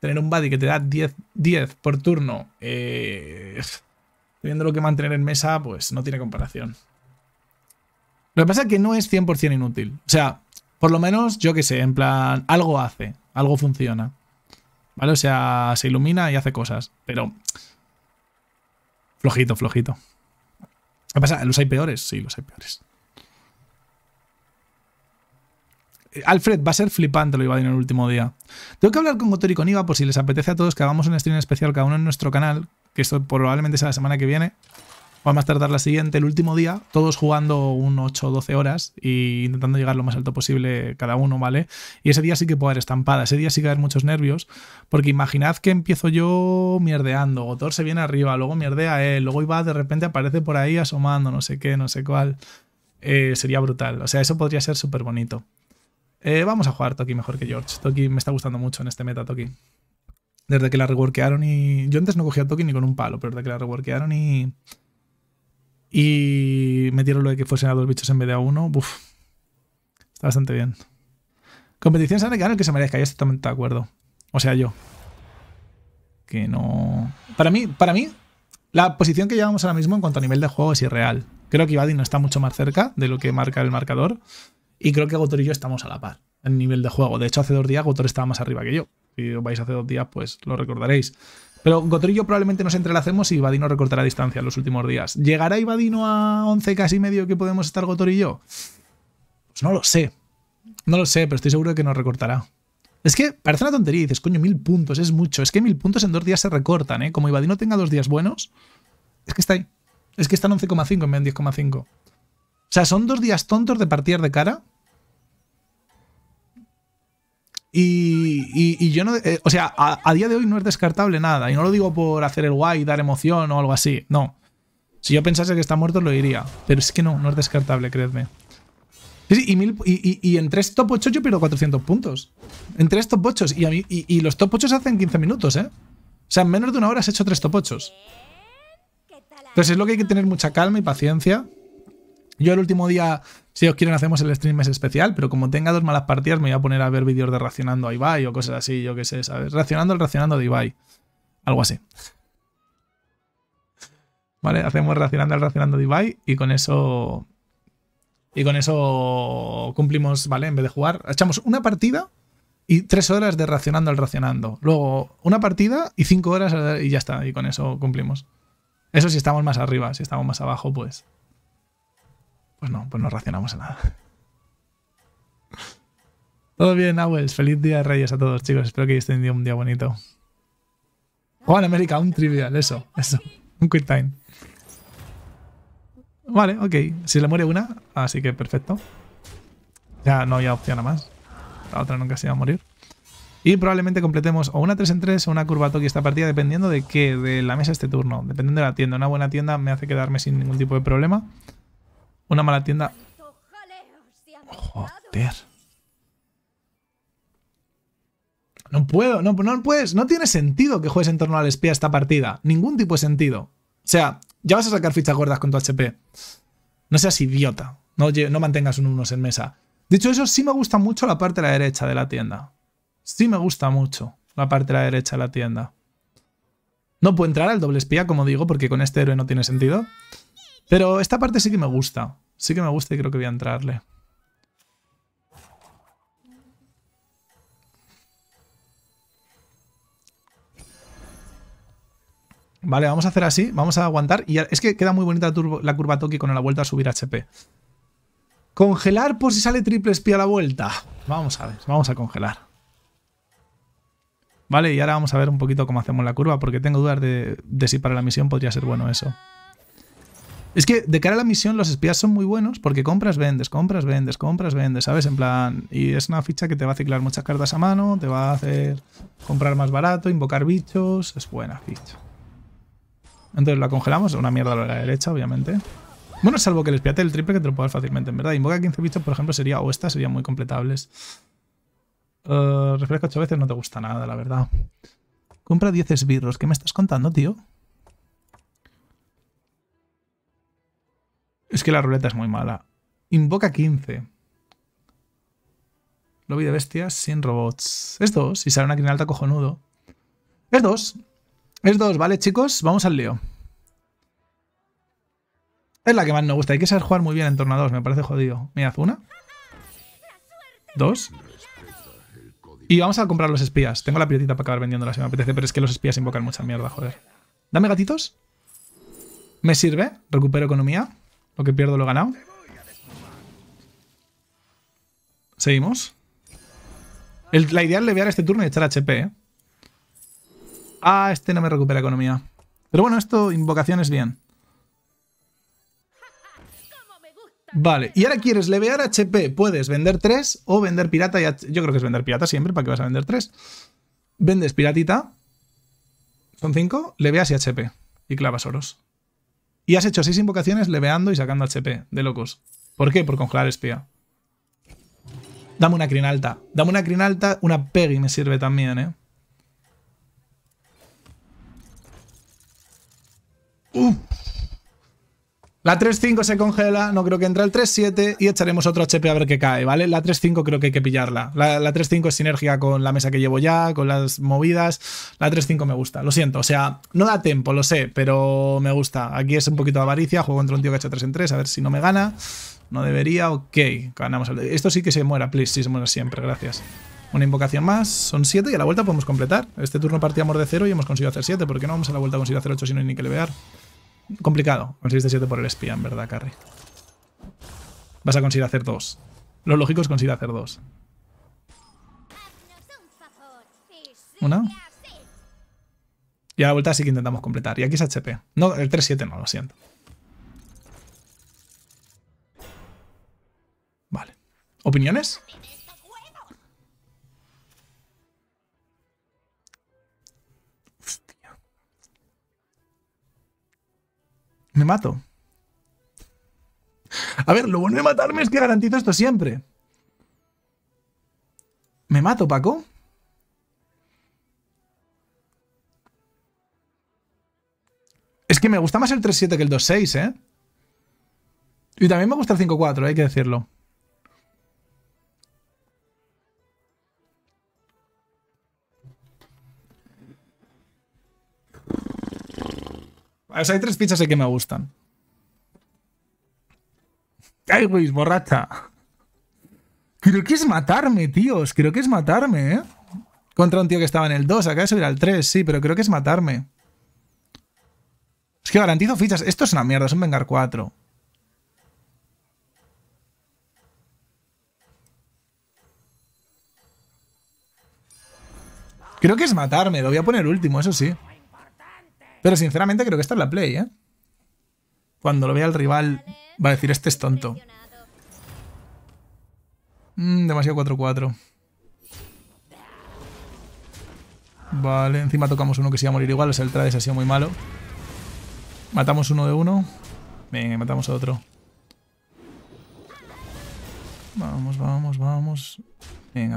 tener un Buddy que te da 10, 10 por turno, eh, teniendo lo que mantener en mesa, pues no tiene comparación. Lo que pasa es que no es 100% inútil. O sea, por lo menos, yo que sé, en plan, algo hace, algo funciona. ¿Vale? O sea, se ilumina y hace cosas. Pero Flojito, flojito. ¿Qué pasa? ¿Los hay peores? Sí, los hay peores. Eh, Alfred, va a ser flipante lo iba a en el último día. Tengo que hablar con Gotor y con Iva por si les apetece a todos que hagamos un stream especial cada uno en nuestro canal, que esto probablemente sea la semana que viene. Vamos a más tardar la siguiente, el último día, todos jugando un 8 o 12 horas e intentando llegar lo más alto posible cada uno, ¿vale? Y ese día sí que puede haber estampada, ese día sí que va muchos nervios, porque imaginad que empiezo yo mierdeando, Gotor se viene arriba, luego mierdea él, luego Iba de repente aparece por ahí asomando, no sé qué, no sé cuál. Eh, sería brutal, o sea, eso podría ser súper bonito. Eh, vamos a jugar Toki mejor que George. Toki me está gustando mucho en este meta, Toki. Desde que la reworkearon y. Yo antes no cogía Toki ni con un palo, pero desde que la reworkearon y y metieron lo de que fuesen a dos bichos en vez de a uno. está bastante bien. Competición de que el que se merezca, yo estoy totalmente de acuerdo. O sea, yo. Que no. Para mí, para mí, la posición que llevamos ahora mismo en cuanto a nivel de juego es irreal. Creo que ibadi no está mucho más cerca de lo que marca el marcador. Y creo que Gotor y yo estamos a la par en nivel de juego. De hecho, hace dos días Gotor estaba más arriba que yo. Si os vais hace dos días, pues lo recordaréis. Pero Gotrillo probablemente nos entrelacemos y Vadino recortará distancia en los últimos días. ¿Llegará Ivadino a 11 casi medio que podemos estar Gotrillo? Pues no lo sé. No lo sé, pero estoy seguro de que nos recortará. Es que parece una tontería dices, coño, mil puntos, es mucho. Es que mil puntos en dos días se recortan, ¿eh? Como Ivadino tenga dos días buenos, es que está ahí. Es que está en 11,5 en vez de 10,5. O sea, son dos días tontos de partir de cara y, y, yo no. Eh, o sea, a, día de hoy no es descartable nada. Y no lo digo por hacer el guay, dar emoción o algo así. No. Si yo pensase que está muerto, lo diría. Pero es que no, no es descartable, creedme. Sí, sí, y, y, en tres top 8 yo pierdo 400 puntos. En tres top 8 y, a mí, y, los top 8 se hacen 15 minutos, ¿eh? O sea, en menos de una hora has hecho tres top 8. Entonces es lo que hay que tener mucha calma y paciencia. Yo el último día, si os quieren, hacemos el stream es especial, pero como tenga dos malas partidas, me voy a poner a ver vídeos de racionando a Ibai o cosas así, yo qué sé, ¿sabes? Racionando el racionando de Ibai. Algo así. ¿Vale? Hacemos racionando al racionando de Ibai y con eso. Y con eso cumplimos, ¿vale? En vez de jugar, echamos una partida y tres horas de racionando al racionando. Luego una partida y cinco horas y ya está. Y con eso cumplimos. Eso si estamos más arriba, si estamos más abajo, pues pues no, pues no racionamos a nada. Todo bien, abuelos. Feliz día de Reyes a todos, chicos. Espero que hayáis tenido un día bonito. Juan América, un trivial, eso, eso. Un quick time. Vale, ok. Si le muere una, así que perfecto. Ya no había opción a más. La otra nunca se iba a morir. Y probablemente completemos o una 3 en 3 o una curva toki esta partida, dependiendo de qué, de la mesa este turno. Dependiendo de la tienda. Una buena tienda me hace quedarme sin ningún tipo de problema. Una mala tienda. Joder. No puedo, no, puedes, no tiene sentido que juegues en torno al espía esta partida. Ningún tipo de sentido. O sea, ya vas a sacar fichas gordas con tu HP. No seas idiota. No, no mantengas un 1 en mesa. Dicho eso, sí me gusta mucho la parte de la derecha de la tienda. Sí me gusta mucho la parte de la derecha de la tienda. No puedo entrar al doble espía, como digo, porque con este héroe no tiene sentido. Pero esta parte sí que me gusta. Sí que me gusta y creo que voy a entrarle. Vale, vamos a hacer así, vamos a aguantar. Y es que queda muy bonita la curva Toki con la vuelta a subir HP. Congelar por si sale triple espía a la vuelta. Vamos a ver, vamos a congelar. Vale, y ahora vamos a ver un poquito cómo hacemos la curva, porque tengo dudas de si para la misión podría ser bueno eso. Es que de cara a la misión los espías son muy buenos porque compras, vendes, compras, vendes, compras, vendes, ¿sabes? En plan, y es una ficha que te va a ciclar muchas cartas a mano, te va a hacer comprar más barato, invocar bichos, es buena ficha. Entonces la congelamos, una mierda a la derecha, obviamente. Bueno, salvo que les te el triple que te lo dar fácilmente, en verdad. Invoca 15 bichos, por ejemplo, sería, o estas serían muy completables. Eh, refresco refresca 8 veces no te gusta nada, la verdad. Compra 10 esbirros, ¿qué me estás contando, tío? Es que la ruleta es muy mala. Invoca 15. Lobby de bestias sin robots. Es 2. Y sale una criminalta cojonudo. Es dos. Es dos, ¿vale, chicos? Vamos al lío. Es la que más nos gusta. Hay que saber jugar muy bien en torno a dos, Me parece jodido. Mira, una. Dos. Y vamos a comprar los espías. Tengo la piratita para acabar vendiéndola si me apetece, pero es que los espías invocan mucha mierda, joder. Dame gatitos. ¿Me sirve? Recupero economía. Lo que pierdo lo he ganado. Seguimos. la idea es levear este turno y echar HP, ¿eh? Ah, este no me recupera economía. Pero bueno, esto, invocación es bien. Vale, y ahora quieres levear HP. Puedes vender 3 o vender pirata. Y Yo creo que es vender pirata siempre, ¿para qué vas a vender 3? Vendes piratita. Son 5, leveas y HP. Y clavas oros. Y has hecho 6 invocaciones leveando y sacando HP. De locos. ¿Por qué? Por congelar espía. Dame una crin alta. Dame una crin alta, Una Peggy me sirve también, ¿eh? La 3-5 se congela, no creo que entre el 3-7 y echaremos otro HP a ver qué cae, ¿vale? La 3-5 creo que hay que pillarla. La, 3-5 es sinergia con la mesa que llevo ya, con las movidas. La 3-5 me gusta, lo siento. O sea, no da tiempo, lo sé, pero me gusta. Aquí es un poquito de avaricia, juego contra un tío que ha hecho 3 en 3, a ver si no me gana. No debería, ok. Ganamos Esto sí que se muera, please, sí se muera siempre, gracias. Una invocación más, son 7 y a la vuelta podemos completar. Este turno partíamos de 0 y hemos conseguido hacer 7, ¿Por qué no vamos a la vuelta a conseguir hacer 8 si no hay ni que levear complicado el 7 por el espía, en verdad, Carry. Vas a conseguir hacer dos. Lo lógico es conseguir hacer dos. Una. Y a la vuelta sí que intentamos completar. Y aquí es HP. No, el 3-7 no, lo siento. Vale. ¿Opiniones? Me mato. A ver, lo bueno de matarme es que garantizo esto siempre. ¿Me mato, Paco? Es que me gusta más el 3-7 que el 2-6, ¿eh? Y también me gusta el 5-4, hay que decirlo. hay tres fichas que me gustan. ¡Ay, güey, borracha! Creo que es matarme, tíos. Creo que es matarme, ¿eh? Contra un tío que estaba en el 2, acaba de subir al 3, sí, pero creo que es matarme. Es que garantizo fichas. Esto es una mierda, es un Vengar 4. Creo que es matarme, lo voy a poner último, eso sí. Pero sinceramente creo que esta es la play, ¿eh? Cuando lo vea el rival va a decir, este es tonto. Mmm, demasiado 4-4. Vale, encima tocamos uno que se iba a morir igual, o sea, el trades ha sido muy malo. Matamos uno de uno. Venga, matamos a otro. Vamos, vamos, vamos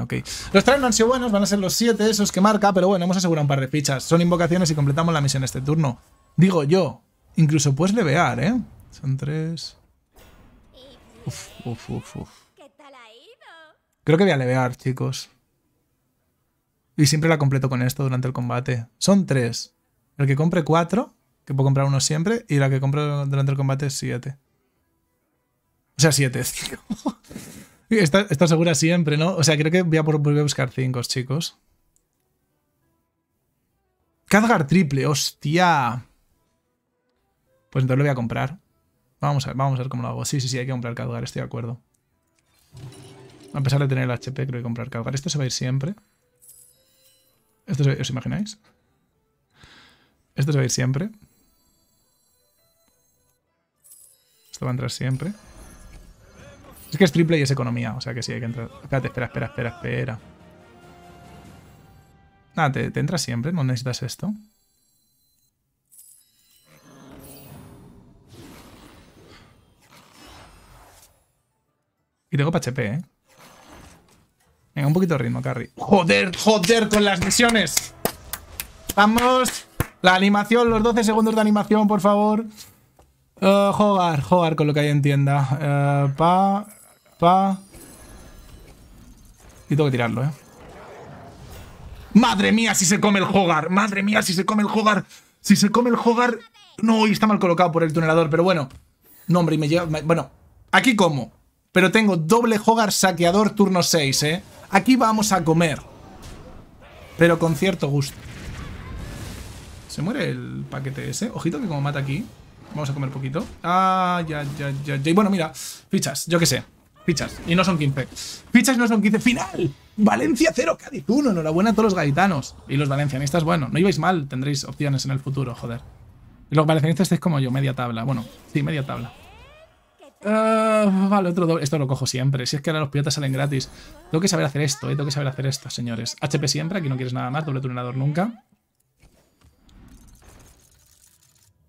ok. Los tres no han sido buenos, van a ser los siete esos que marca, pero bueno, hemos asegurado un par de fichas. Son invocaciones y completamos la misión este turno. Digo yo, incluso puedes levear, ¿eh? Son 3... Uf, uf, uf, uf. Creo que voy a levear, chicos. Y siempre la completo con esto durante el combate. Son tres. El que compre cuatro, que puedo comprar uno siempre, y la que compro durante el combate es siete. O sea, siete. Está, segura siempre, ¿no? O sea, creo que voy a, buscar 5, chicos. Khazgar triple, hostia. Pues entonces lo voy a comprar. Vamos a ver, vamos a ver cómo lo hago. Sí, sí, sí, hay que comprar Khazgar, estoy de acuerdo. A pesar de tener el HP, creo que comprar Khazgar. Esto se va a ir siempre. Esto ¿Os imagináis? Esto se va a ir siempre. Esto va a entrar siempre. Es que es triple y es economía, o sea que sí, hay que entrar. Espérate, espera, espera, espera, espera. Nada, ah, te, entras siempre, no necesitas esto. Y tengo para HP, eh. Venga, un poquito de ritmo, Carry. ¡Joder, joder con las misiones! ¡Vamos! La animación, los 12 segundos de animación, por favor. jugar, eh, jugar con lo que hay en tienda. Eh, pa... Pa. Y tengo que tirarlo, ¿eh? ¡Madre mía si se come el Hogar! ¡Madre mía si se come el Hogar! Si se come el Hogar... No, y está mal colocado por el tunelador, pero bueno. No, hombre, y me lleva... bueno, aquí como. Pero tengo doble Hogar saqueador turno 6, ¿eh? Aquí vamos a comer. Pero con cierto gusto. ¿Se muere el paquete ese? Ojito que como mata aquí. Vamos a comer poquito. Ah, ya, ya, ya, ya. bueno, mira, fichas, yo qué sé. Pichas. Y no son 15. Fichas no son 15. ¡Final! Valencia 0, Cádiz 1. Enhorabuena a todos los gaditanos. Y los valencianistas, bueno, no ibais mal. Tendréis opciones en el futuro, joder. los valencianistas estáis como yo, media tabla. Bueno, sí, media tabla. Eh, vale, otro doble. Esto lo cojo siempre. Si es que ahora los pilotas salen gratis. Tengo que saber hacer esto, ¿eh? Tengo que saber hacer esto, señores. HP siempre, aquí no quieres nada más. Doble tunelador nunca.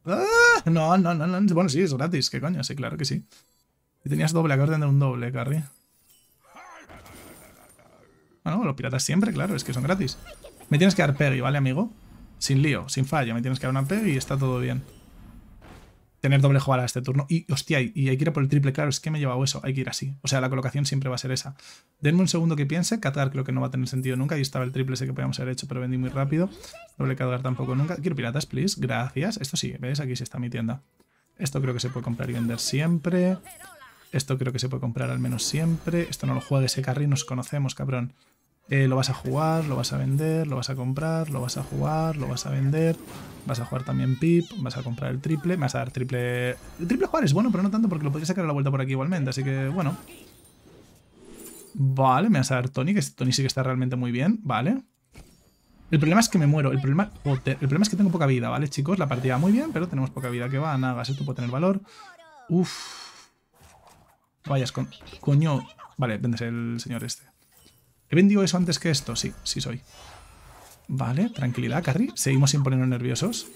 Ah, no, no, no. Bueno, sí, es gratis. ¿Qué coño? Sí, claro que sí. Y tenías doble, acabas de un doble, Carrie. Bueno, ah, los piratas siempre, claro, es que son gratis. Me tienes que dar Peggy, ¿vale, amigo? Sin lío, sin fallo, me tienes que dar una Peggy y está todo bien. Tener doble jugar a este turno. Y, hostia, y hay que ir por el triple, claro, es que me he llevado eso, hay que ir así. O sea, la colocación siempre va a ser esa. Denme un segundo que piense, Qatar creo que no va a tener sentido nunca, y estaba el triple ese que podíamos haber hecho, pero vendí muy rápido. Doble Qatar tampoco nunca. Quiero piratas, please, gracias. Esto sí, ¿veis? Aquí sí está mi tienda. Esto creo que se puede comprar y vender siempre. Esto creo que se puede comprar al menos siempre. Esto no lo juega ese carry nos conocemos, cabrón. Eh, lo vas a jugar, lo vas a vender, lo vas a comprar, lo vas a jugar, lo vas a vender. Vas a jugar también pip, vas a comprar el triple. Me vas a dar triple... El triple jugar es bueno, pero no tanto porque lo podría sacar a la vuelta por aquí igualmente. Así que, bueno. Vale, me vas a dar Tony, que Tony sí que está realmente muy bien. Vale. El problema es que me muero. El problema, el problema es que tengo poca vida, ¿vale, chicos? La partida va muy bien, pero tenemos poca vida. Que va, nada, esto puede tener valor. uff Vayas, con... coño. Vale, vendes el señor este. ¿He vendido eso antes que esto? Sí, sí soy. Vale, tranquilidad, Carrie. Seguimos sin ponernos nerviosos.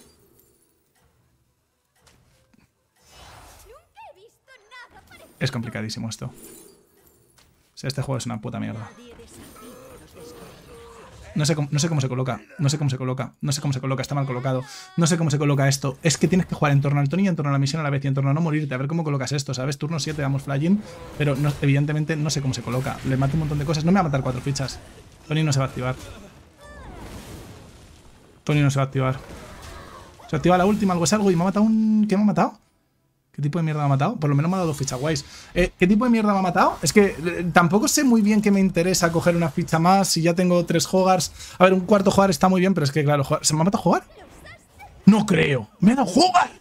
Es complicadísimo esto. este juego es una puta mierda. No sé, no sé cómo se coloca, no sé cómo se coloca, no sé cómo se coloca, está mal colocado, no sé cómo se coloca esto. Es que tienes que jugar en torno al Tony y en torno a la misión a la vez y en torno a no morirte, a ver cómo colocas esto, ¿sabes? Turno 7 damos flying, pero evidentemente no sé cómo se coloca. Le mato un montón de cosas, no me va a matar cuatro fichas. Tony no se va a activar. Tony no se va a activar. Se activa la última, algo es algo y me ha matado un... ¿Qué me ha matado? ¿Qué tipo de mierda me ha matado? Por lo menos me ha dado ficha guays. Eh, ¿Qué tipo de mierda me ha matado? Es que eh, tampoco sé muy bien que me interesa coger una ficha más si ya tengo tres hogars. A ver, un cuarto jugar está muy bien, pero es que, claro, ¿se me ha matado jugar. No creo. ¡Me ha dado jugar!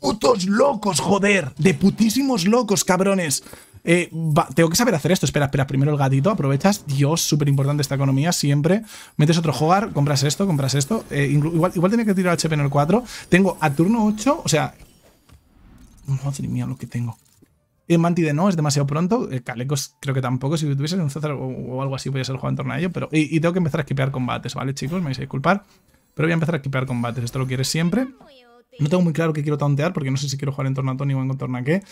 putos locos, joder. De putísimos locos, cabrones. Eh, tengo que saber hacer esto. Espera, espera. Primero el gatito, aprovechas. Dios, súper importante esta economía, siempre. Metes otro hogar, compras esto, compras esto. igual, igual tenía que tirar HP en el 4. Tengo a turno 8, o sea, Madre mía, lo que tengo. El eh, Mantide no, es demasiado pronto. El eh, Calecos creo que tampoco. Si tuviese un César o, algo así, a ser jugado en torno a ello. Pero, y, tengo que empezar a skipear combates, ¿vale, chicos? Me vais a disculpar. Pero voy a empezar a esquipear combates. Esto lo quieres siempre. No tengo muy claro qué quiero tauntear, porque no sé si quiero jugar en torno a Tony o en torno a qué.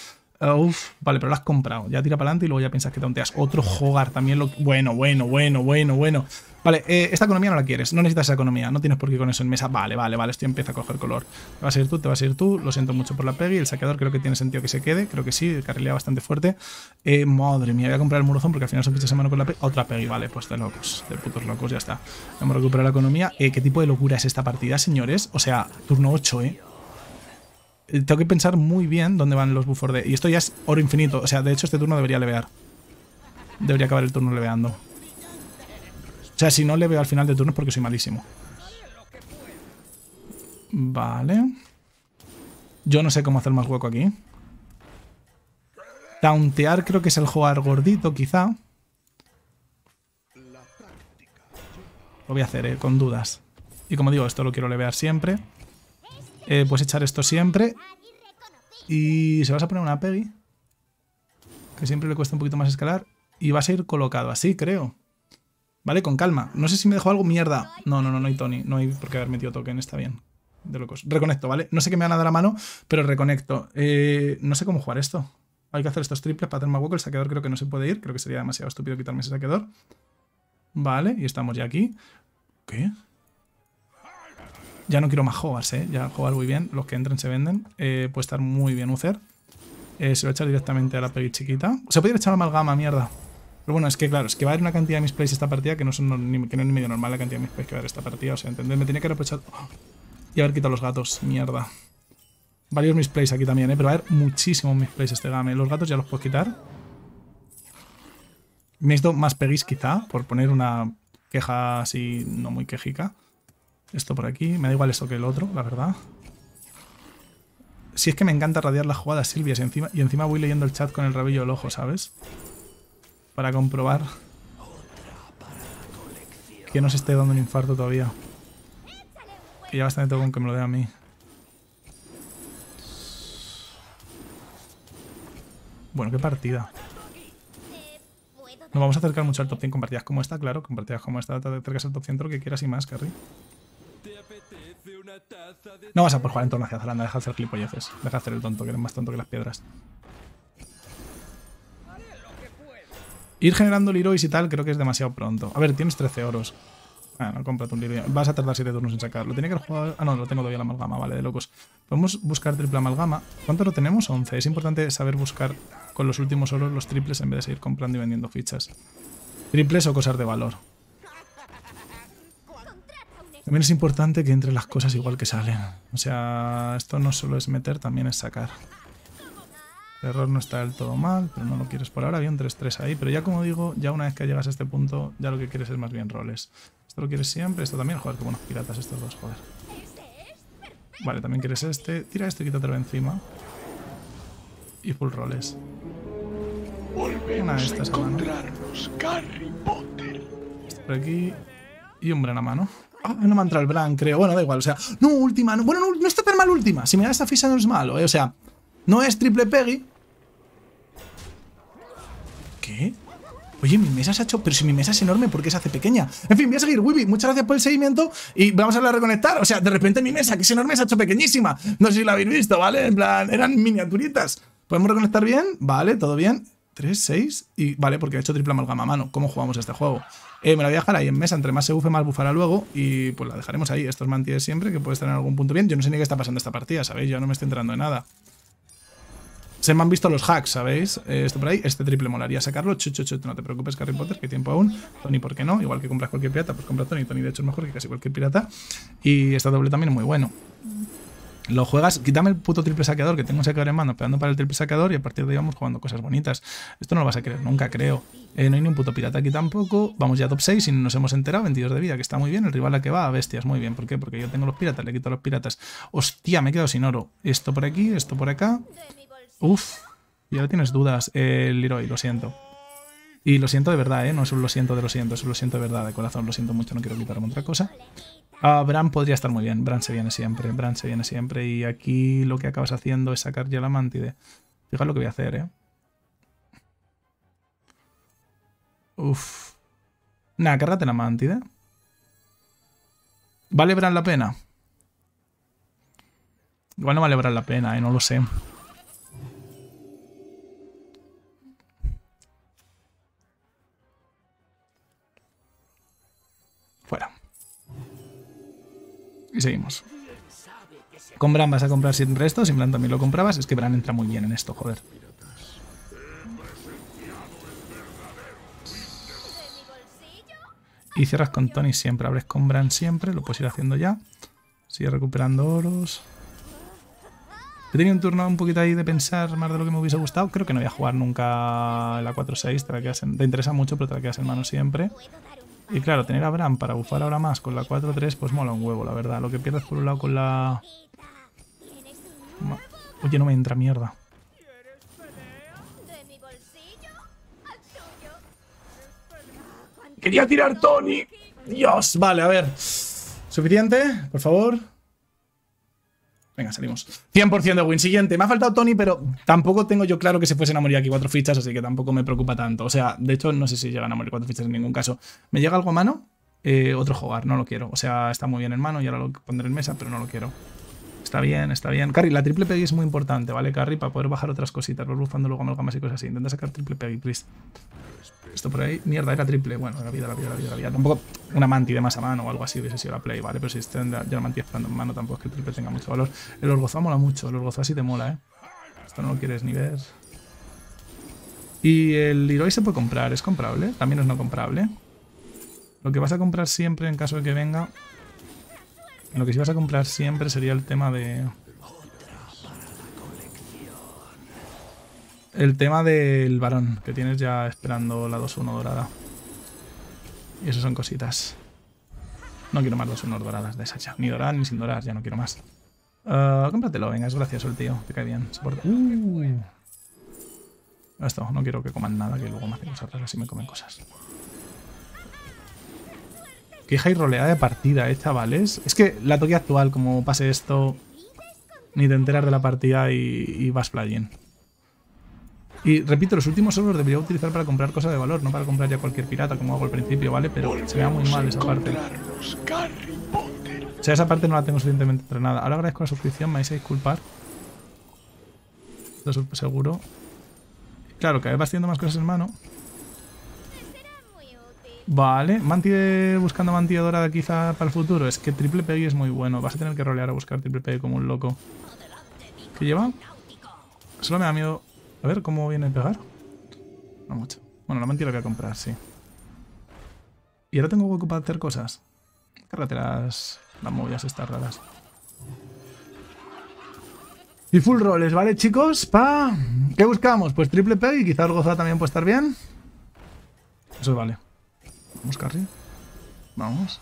Eh, uf, vale, pero lo has comprado. Ya tira para adelante y luego ya piensas que taunteas. Otro jugar también. Lo... Bueno, bueno, bueno, bueno, bueno. Vale, eh, esta economía no la quieres, no necesitas esa economía, no tienes por qué con eso en mesa. Vale, vale, vale, esto empieza a coger color. Te vas a ir tú, te vas a ir tú, lo siento mucho por la Peggy, el saqueador creo que tiene sentido que se quede, creo que sí, carrilea bastante fuerte. Eh, madre mía, voy a comprar el murozón porque al final son esa mano con la Peggy. Otra Peggy, vale, pues de locos, de putos locos, ya está. Hemos recuperado la economía. Eh, ¿Qué tipo de locura es esta partida, señores? O sea, turno 8, ¿eh? Tengo que pensar muy bien dónde van los buffers de... Y esto ya es oro infinito, o sea, de hecho este turno debería levear. Debería acabar el turno leveando. O sea, si no le veo al final de turno es porque soy malísimo. Vale. Yo no sé cómo hacer más hueco aquí. Tauntear creo que es el jugar gordito, quizá. Lo voy a hacer, eh, con dudas. Y como digo, esto lo quiero levear siempre. Eh, pues echar esto siempre. Y se vas a poner una Peggy. Que siempre le cuesta un poquito más escalar. Y vas a ir colocado así, creo. ¿Vale? Con calma. No sé si me dejó algo mierda. No, no, no, no hay Tony. No hay por qué haber metido token. Está bien. De locos. Reconecto, ¿vale? No sé qué me van a dar mano, pero reconecto. Eh, no sé cómo jugar esto. Hay que hacer estos triples para tener más hueco. El saqueador creo que no se puede ir. Creo que sería demasiado estúpido quitarme ese saqueador. Vale, y estamos ya aquí. ¿Qué? Ya no quiero más jugarse, ¿eh? Ya jugar muy bien. Los que entren se venden. Eh, puede estar muy bien Ucer. Eh, se va a echar directamente a la peli chiquita. Se puede ir a echar amalgama, mierda. Pero bueno, es que claro, es que va a haber una cantidad de misplays esta partida que no, son, es ni medio normal la cantidad de misplays que va a haber esta partida. O sea, entender, me tenía que haber aprovechado y haber quitado los gatos, mierda. Varios misplays aquí también, ¿eh? Pero va a haber muchísimos misplays este game. Los gatos ya los puedo quitar. Me ido más peguis quizá, por poner una queja así no muy quejica. Esto por aquí. Me da igual esto que el otro, la verdad. Si es que me encanta radiar las jugadas, Silvia, encima, y encima voy leyendo el chat con el rabillo del ojo, ¿sabes? para comprobar que no se esté dando un infarto todavía. Que ya bastante tengo con que me lo dé a mí. Bueno, qué partida. Nos vamos a acercar mucho al top 100 con partidas como esta, claro. Con partidas como esta te acercas al top 100 lo que quieras y más, Carry. No vas a por jugar en torno hacia Zalanda, deja de hacer gilipolleces. Deja hacer el tonto, que eres más tonto que las piedras. Ir generando lirois y tal creo que es demasiado pronto. A ver, tienes 13 oros. Ah, no, cómprate un lirio. Vas a tardar 7 turnos en sacarlo. tiene que haber jugado... Ah, no, lo tengo todavía la amalgama, vale, de locos. Podemos buscar triple amalgama. ¿Cuánto lo tenemos? 11. Es importante saber buscar con los últimos oros los triples en vez de seguir comprando y vendiendo fichas. Triples o cosas de valor. También es importante que entre las cosas igual que salen. O sea, esto no solo es meter, también es sacar. El error no está del todo mal, pero no lo quieres por ahora. Había un 3-3 ahí, pero ya como digo, ya una vez que llegas a este punto, ya lo que quieres es más bien roles. Esto lo quieres siempre, esto también. Joder, como buenos piratas estos dos, joder. Vale, también quieres este. Tira este y quítatelo encima. Y full roles. una de estas a Esto por aquí. Y un Bran a mano. Ah, no me ha el Bran, creo. Bueno, da igual, o sea... ¡No, última! bueno, no, está tan mal última. Si me da esta ficha no es malo, eh. O sea, no es triple Peggy. ¿Qué? Oye, mi mesa se ha hecho... Pero si mi mesa es enorme, ¿por qué se hace pequeña? En fin, voy a seguir, Wibi. Muchas gracias por el seguimiento y vamos a la reconectar. O sea, de repente mi mesa, que es enorme, se ha hecho pequeñísima. No sé si la habéis visto, ¿vale? En plan, eran miniaturitas. ¿Podemos reconectar bien? Vale, todo bien. 3, 6 y... Vale, porque ha he hecho triple amalgama a mano. ¿Cómo jugamos este juego? Eh, me la voy a dejar ahí en mesa. Entre más se bufe, más bufará luego. Y pues la dejaremos ahí. Estos mantíes siempre, que puede estar en algún punto bien. Yo no sé ni qué está pasando esta partida, ¿sabéis? Yo no me estoy enterando de nada. Se me han visto los hacks, ¿sabéis? Eh, esto por ahí, este triple molaría sacarlo. no te preocupes, Harry Potter, que tiempo aún. Tony, ¿por qué no? Igual que compras cualquier pirata, pues compra Tony. Tony, de hecho, es mejor que casi cualquier pirata. Y esta doble también es muy bueno. Lo juegas, quítame el puto triple saqueador que tengo un saqueador en mano, pegando para el triple saqueador y a partir de ahí vamos jugando cosas bonitas. Esto no lo vas a creer, nunca creo. Eh, no hay ni un puto pirata aquí tampoco. Vamos ya a top 6 y nos hemos enterado. 22 de vida, que está muy bien. El rival a que va, a bestias, muy bien. ¿Por qué? Porque yo tengo los piratas, le quito a los piratas. Hostia, me he quedado sin oro. Esto por aquí, esto por acá. Uf, ya tienes dudas, eh, Leroy, lo siento. Y lo siento de verdad, ¿eh? No es un lo siento de lo siento, es lo siento de verdad, de corazón, lo siento mucho, no quiero quitarme otra cosa. Ah, Bran podría estar muy bien, Bran se viene siempre, Bran se viene siempre. Y aquí lo que acabas haciendo es sacar ya la mantide. Fijaos lo que voy a hacer, ¿eh? Uf. Nah, cárgate la mantide. ¿Vale Bran la pena? Igual no vale Bran la pena, ¿eh? No lo sé. Y seguimos. ¿Con Bran vas a comprar sin resto? ¿Sin Bran también lo comprabas? Es que Bran entra muy bien en esto, joder. Y cierras con Tony siempre, abres con Bran siempre, lo puedes ir haciendo ya. Sigue recuperando oros. He tenido un turno un poquito ahí de pensar más de lo que me hubiese gustado. Creo que no voy a jugar nunca la 4-6, te, te, interesa mucho, pero te la quedas en mano siempre. Y claro, tener a Bram para bufar ahora más con la 4-3, pues mola un huevo, la verdad. Lo que pierdes por un lado con la... Oye, no me entra mierda. Quería tirar Tony. Dios, vale, a ver. ¿Suficiente? Por favor. Venga, salimos. 100% de win. Siguiente. Me ha faltado Tony, pero tampoco tengo yo claro que se fuesen a morir aquí cuatro fichas, así que tampoco me preocupa tanto. O sea, de hecho, no sé si llegan a morir cuatro fichas en ningún caso. ¿Me llega algo a mano? Eh, otro jugar, no lo quiero. O sea, está muy bien en mano y ahora lo pondré en mesa, pero no lo quiero. Está bien, está bien. Carry, la triple peggy es muy importante, ¿vale, Carry? Para poder bajar otras cositas. Vas bufando luego amalgamas y cosas así. Intenta sacar triple peggy, please. Esto por ahí. Mierda, era triple. Bueno, la vida, la vida, la vida, la vida. Tampoco una manti de más a mano o algo así hubiese sido la play, ¿vale? Pero si yo este ya la manti esperando en mano, tampoco es que el triple tenga mucho valor. El orgozá mola mucho. El orgozá sí te mola, ¿eh? Esto no lo quieres ni ver. Y el Leroy se puede comprar. ¿Es comprable? También es no comprable. Lo que vas a comprar siempre en caso de que venga lo que sí vas a comprar siempre sería el tema de... El tema del varón, que tienes ya esperando la 2-1 dorada. Y esas son cositas. No quiero más 2-1 doradas de esa Ni doradas ni sin doradas, ya no quiero más. Ah, cómpratelo, venga, es gracioso el tío. Te cae bien. Uy. Esto, no quiero que coman nada, que luego me hacen cosas raras y me comen cosas. Qué y roleada de partida, eh, chavales. Es que la toque actual, como pase esto, ni te enteras de la partida y, vas playing. Y repito, los últimos los debería utilizar para comprar cosas de valor, no para comprar ya cualquier pirata, como hago al principio, ¿vale? Pero se me muy mal esa parte. O sea, esa parte no la tengo suficientemente entrenada. Ahora agradezco la suscripción, me vais a disculpar. Estoy seguro. Claro, cada vez vas teniendo más cosas en mano. Vale, mantide, buscando mantilla dorada quizá para el futuro. Es que triple PI es muy bueno. Vas a tener que rolear a buscar triple PI como un loco. ¿Qué lleva? Solo me da miedo... A ver, ¿cómo viene a pegar? No mucho. Bueno, la mantilla la voy a comprar, sí. Y ahora tengo hueco para hacer cosas. Carreteras... Las movidas estas raras. Y full roles, ¿vale, chicos? Pa... ¿Qué buscamos? Pues triple P y quizás Goza también puede estar bien. Eso vale. Vamos, Carrie. Vamos.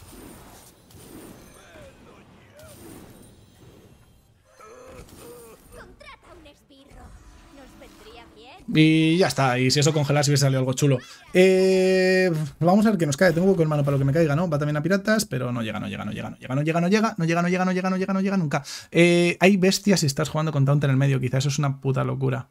Y ya está. Y si eso congelas hubiese salido algo chulo. vamos a ver qué nos cae. Tengo poco en mano para lo que me caiga, ¿no? Va también a piratas, pero no llega, no llega, no llega, no llega, no llega, no llega, no llega, no llega, no llega, no llega, no llega nunca. Eh, hay bestias si estás jugando con Taunt en el medio. Quizás eso es una puta locura.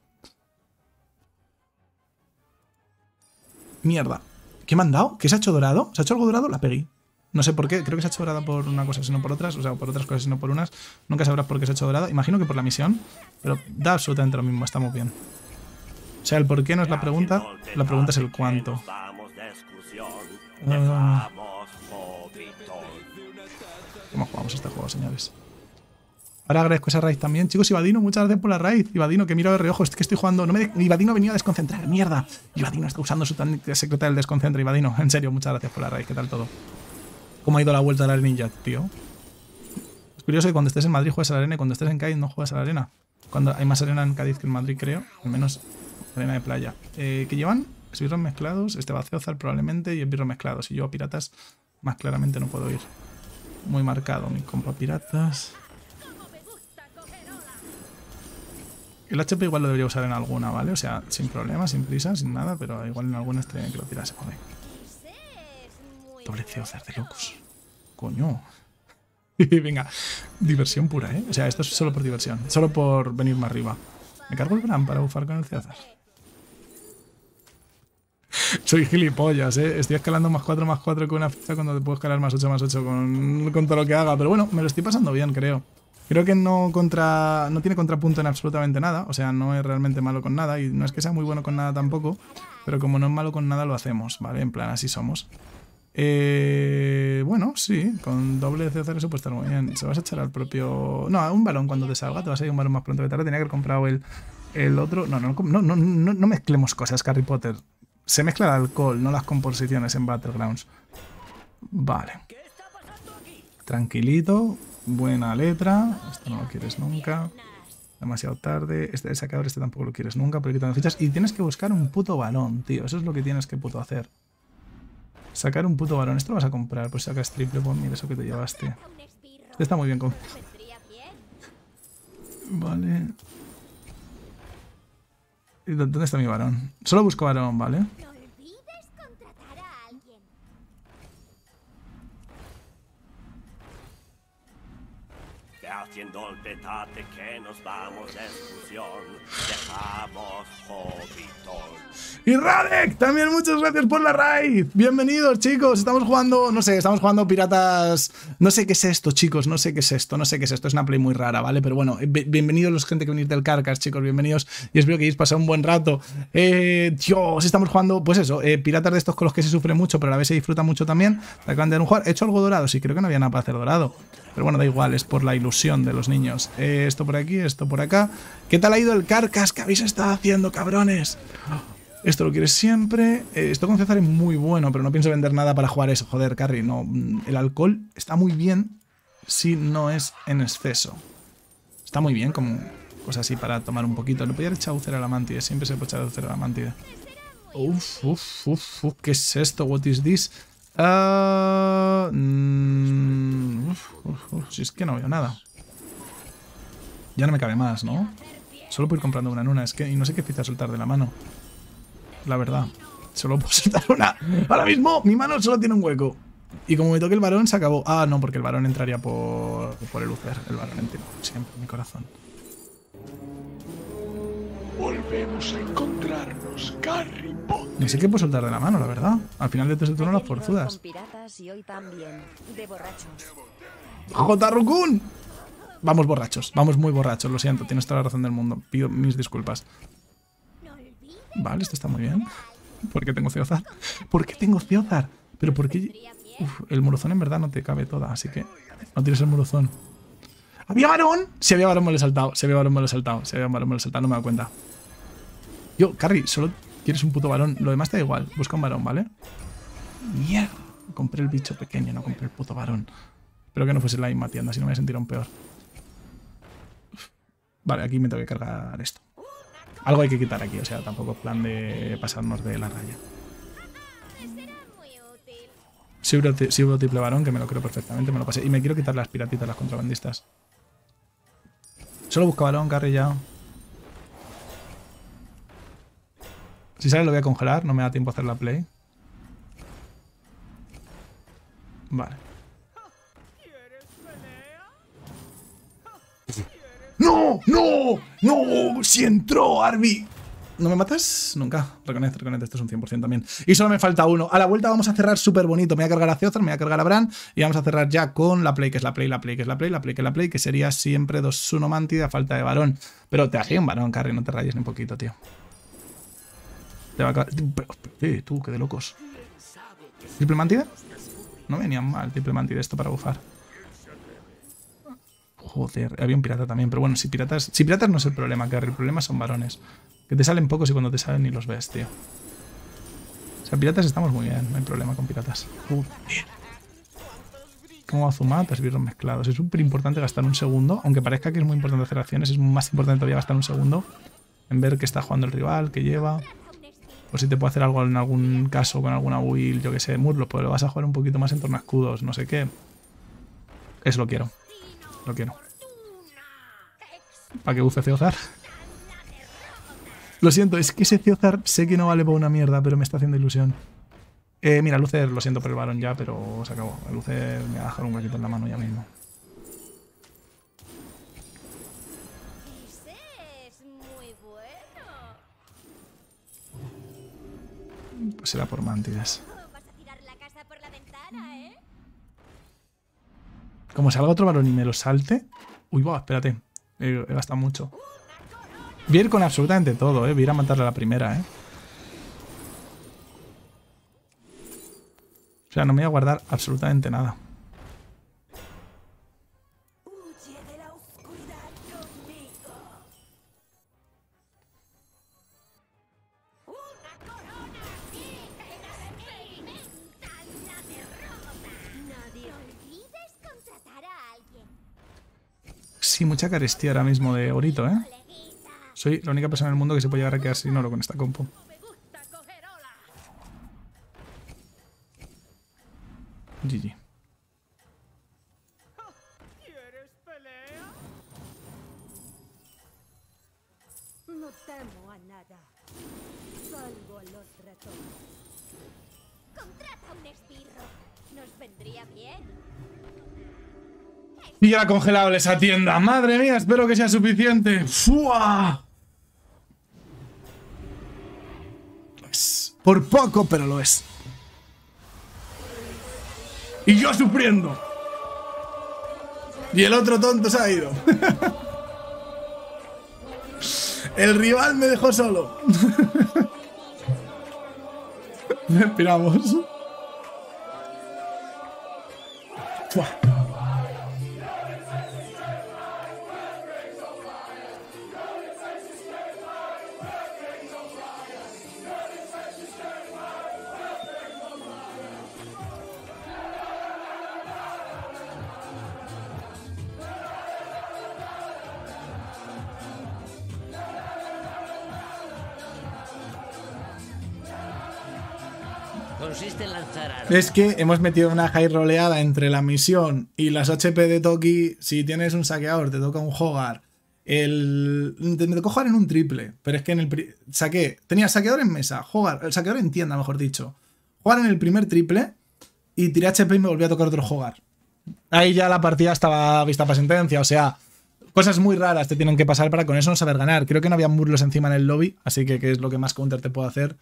Mierda. ¿Qué me han dado? ¿Qué se ha hecho dorado? ¿Se ha hecho algo dorado? La pegué. No sé por qué, creo que se ha hecho dorada por una cosa, sino por otras, o sea, por otras cosas, sino por unas. Nunca sabrás por qué se ha hecho dorada, imagino que por la misión, pero da absolutamente lo mismo, estamos bien. O sea, el por qué no es la pregunta, la pregunta es el cuánto. Eh, ¿Cómo jugamos este juego, señores? Ahora agradezco esa raíz también. Chicos, Ibadino, muchas gracias por la raíz. Ibadino, que miro de reojo, es que estoy jugando. me Ibadino ha a desconcentrar, mierda. Ibadino está usando su secreta del desconcentro. Ibadino, en serio, muchas gracias por la raíz. ¿Qué tal todo? ¿Cómo ha ido la vuelta a la ninja, tío? Es curioso que cuando estés en Madrid juegas a la arena y cuando estés en Cádiz no juegas a la arena. Cuando hay más arena en Cádiz que en Madrid, creo. Al menos arena de playa. Eh, ¿Qué llevan? Esbirros mezclados, este va a Ceozar probablemente y esbirros mezclado. Si yo a piratas más claramente no puedo ir. Muy marcado mi compa piratas. El HP igual lo debería usar en alguna, ¿vale? O sea, sin problemas, sin prisa, sin nada, pero igual en alguna estrella que lo tirase por Doble de locos. Coño. Venga, diversión pura, ¿eh? O sea, esto es solo por diversión, solo por venir más arriba. Me cargo el gran para bufar con el Ceozer. Soy gilipollas, ¿eh? Estoy escalando más 4, más 4 con una ficha cuando te puedo escalar más 8, más 8 con, con todo lo que haga. Pero bueno, me lo estoy pasando bien, creo. Creo que no, contra, no tiene contrapunto en absolutamente nada, o sea, no es realmente malo con nada y no es que sea muy bueno con nada tampoco, pero como no es malo con nada lo hacemos, ¿vale? En plan, así somos. Eh, bueno, sí, con doble CCR eso puede estar muy bien. Se vas a echar al propio... No, a un balón cuando te salga, te vas a ir un balón más pronto que tarde. Tenía que haber comprado el, el otro... No, no, no, no, no, no mezclemos cosas, Harry Potter. Se mezcla el alcohol, no las composiciones en Battlegrounds. Vale. Tranquilito, Buena letra. Esto no lo quieres nunca. Demasiado tarde. Este de sacador, este tampoco lo quieres nunca, pero quitan fichas. Y tienes que buscar un puto balón, tío. Eso es lo que tienes que puto hacer. Sacar un puto balón. Esto lo vas a comprar. Pues sacas triple. Pues mira eso que te llevaste. Este está muy bien con... Vale. ¿Dónde está mi balón? Solo busco balón, vale Y Radek, también muchas gracias por la raid. Bienvenidos, chicos. Estamos jugando, no sé, estamos jugando piratas. No sé qué es esto, chicos. No sé qué es esto, no sé qué es esto. Es una play muy rara, ¿vale? Pero bueno, eh, bienvenidos los gente que venís del Carcas, chicos. Bienvenidos. Y espero que hayáis pasado un buen rato. Eh, Dios, estamos jugando, pues eso, eh, piratas de estos con los que se sufre mucho, pero a la vez se disfruta mucho también. Acaban de un jugar. He hecho algo dorado, sí, creo que no había nada para hacer dorado. Pero bueno, da igual, es por la ilusión de los niños. Eh, esto por aquí, esto por acá. ¿Qué tal ha ido el carcas que habéis estado haciendo, cabrones? Esto lo quieres siempre. Eh, esto con César es muy bueno, pero no pienso vender nada para jugar eso. Joder, Carrie, no. Mm, el alcohol está muy bien si no es en exceso. Está muy bien como cosa así para tomar un poquito. Le podría echar cero a la mantida. Siempre se puede echar lucera a la mantida. Uf, uf, uf, ¿Qué es esto? What is this? Ah, mm, si es que no veo nada. Ya no me cabe más, ¿no? Solo puedo ir comprando una en Es que no sé qué pita soltar de la mano. La verdad. Solo puedo soltar una. Ahora mismo mi mano solo tiene un hueco. Y como me toque el varón, se acabó. Ah, no, porque el varón entraría por, el lucer. El varón Siempre, mi corazón. Volvemos a encontrarnos, Carripo. Ni sé qué puedo soltar de la mano, la verdad. Al final de este turno las forzudas. borrachos. Vamos borrachos, vamos muy borrachos, lo siento, tienes toda la razón del mundo. Pido mis disculpas. Vale, esto está muy bien. ¿Por qué tengo Ciozar? ¿Por qué tengo Ciozar? Pero por qué... Uf, el murozón en verdad no te cabe toda, así que no tienes el murozón. ¿Había varón? Si había varón me lo he saltado, si había varón me lo he saltado, si había varón me lo he saltado, no me he dado cuenta. Yo, Carrie, solo quieres un puto varón. Lo demás te da igual. Busca un varón, ¿vale? Mierda. Compré el bicho pequeño, no compré el puto varón. Espero que no fuese la misma tienda, si no me voy peor. Vale, aquí me tengo que cargar esto. Algo hay que quitar aquí, o sea, tampoco es plan de pasarnos de la raya. Si hubo triple varón, que me lo creo perfectamente, me lo pasé. Y me quiero quitar las piratitas, las contrabandistas. Solo busco balón, carrillado. Si sale lo voy a congelar, no me da tiempo a hacer la play. Vale. ¡No! ¡No! ¡No! ¡Si entró, Arby! ¿No me matas? Nunca. Reconecto, reconecto. Esto es un 100% también. Y solo me falta uno. A la vuelta vamos a cerrar súper bonito. Me voy a cargar a me voy a cargar a Bran. Y vamos a cerrar ya con la play, que es la play, la play, que es la play, la play, que es la play, que sería siempre 2-1 Mantida, falta de varón. Pero te hacía un varón, carry. no te rayes ni un poquito, tío. Te va a acabar. Eh, tú, qué de locos. ¿Triple Mantida? No venía mal, triple Mantida, esto para bufar. Joder, había un pirata también, pero bueno, si piratas, si piratas no es el problema, carry. el problema son varones. Que te salen pocos y cuando te salen ni los ves, tío. O sea, piratas estamos muy bien, no hay problema con piratas. ¿Cómo como Azuma, esbirros mezclados. Es súper importante gastar un segundo, aunque parezca que es muy importante hacer acciones, es más importante todavía gastar un segundo en ver qué está jugando el rival, qué lleva. O si te puede hacer algo en algún caso con alguna will yo que sé, Murlo, pues lo vas a jugar un poquito más en torno a escudos, no sé qué. Eso lo quiero. Lo quiero. ¿Para qué buce Ceozar? Lo siento, es que ese Ciozar sé que no vale para una mierda, pero me está haciendo ilusión. Eh, mira, Lucer, lo siento por el varón ya, pero se acabó. El Lucer me ha dejado un huequito en la mano ya mismo. Pues será por mantidas. Como salga otro varón y me lo salte... Uy, va, espérate. He, gastado mucho. Voy a ir con absolutamente todo, eh. Voy a ir a matarle a la primera, eh. O sea, no me voy a guardar absolutamente nada. Sí, mucha carestía ahora mismo de Orito, ¿eh? Soy la única persona en el mundo que se puede llegar a quedar sin oro con esta compo. GG. No temo a nada. Salvo a los ratones. Contrata un espirro. Nos vendría bien. Y ha congelado esa tienda. Madre mía, espero que sea suficiente. ¡Fua! Por poco, pero lo es. Y yo sufriendo. Y el otro tonto se ha ido. El rival me dejó solo. Respiramos. Es que hemos metido una high roleada entre la misión y las HP de Toki. Si tienes un saqueador, te toca un Hogar. El... me tocó jugar en un triple, pero es que en el... saque Tenía saqueador en mesa, jugar... El saqueador en tienda, mejor dicho. Jugar en el primer triple y tiré HP y me volví a tocar otro hogar. Ahí ya la partida estaba vista para sentencia, o sea... Cosas muy raras te tienen que pasar para con eso no saber ganar. Creo que no había murlos encima en el lobby, así que, es lo que más counter te puedo hacer.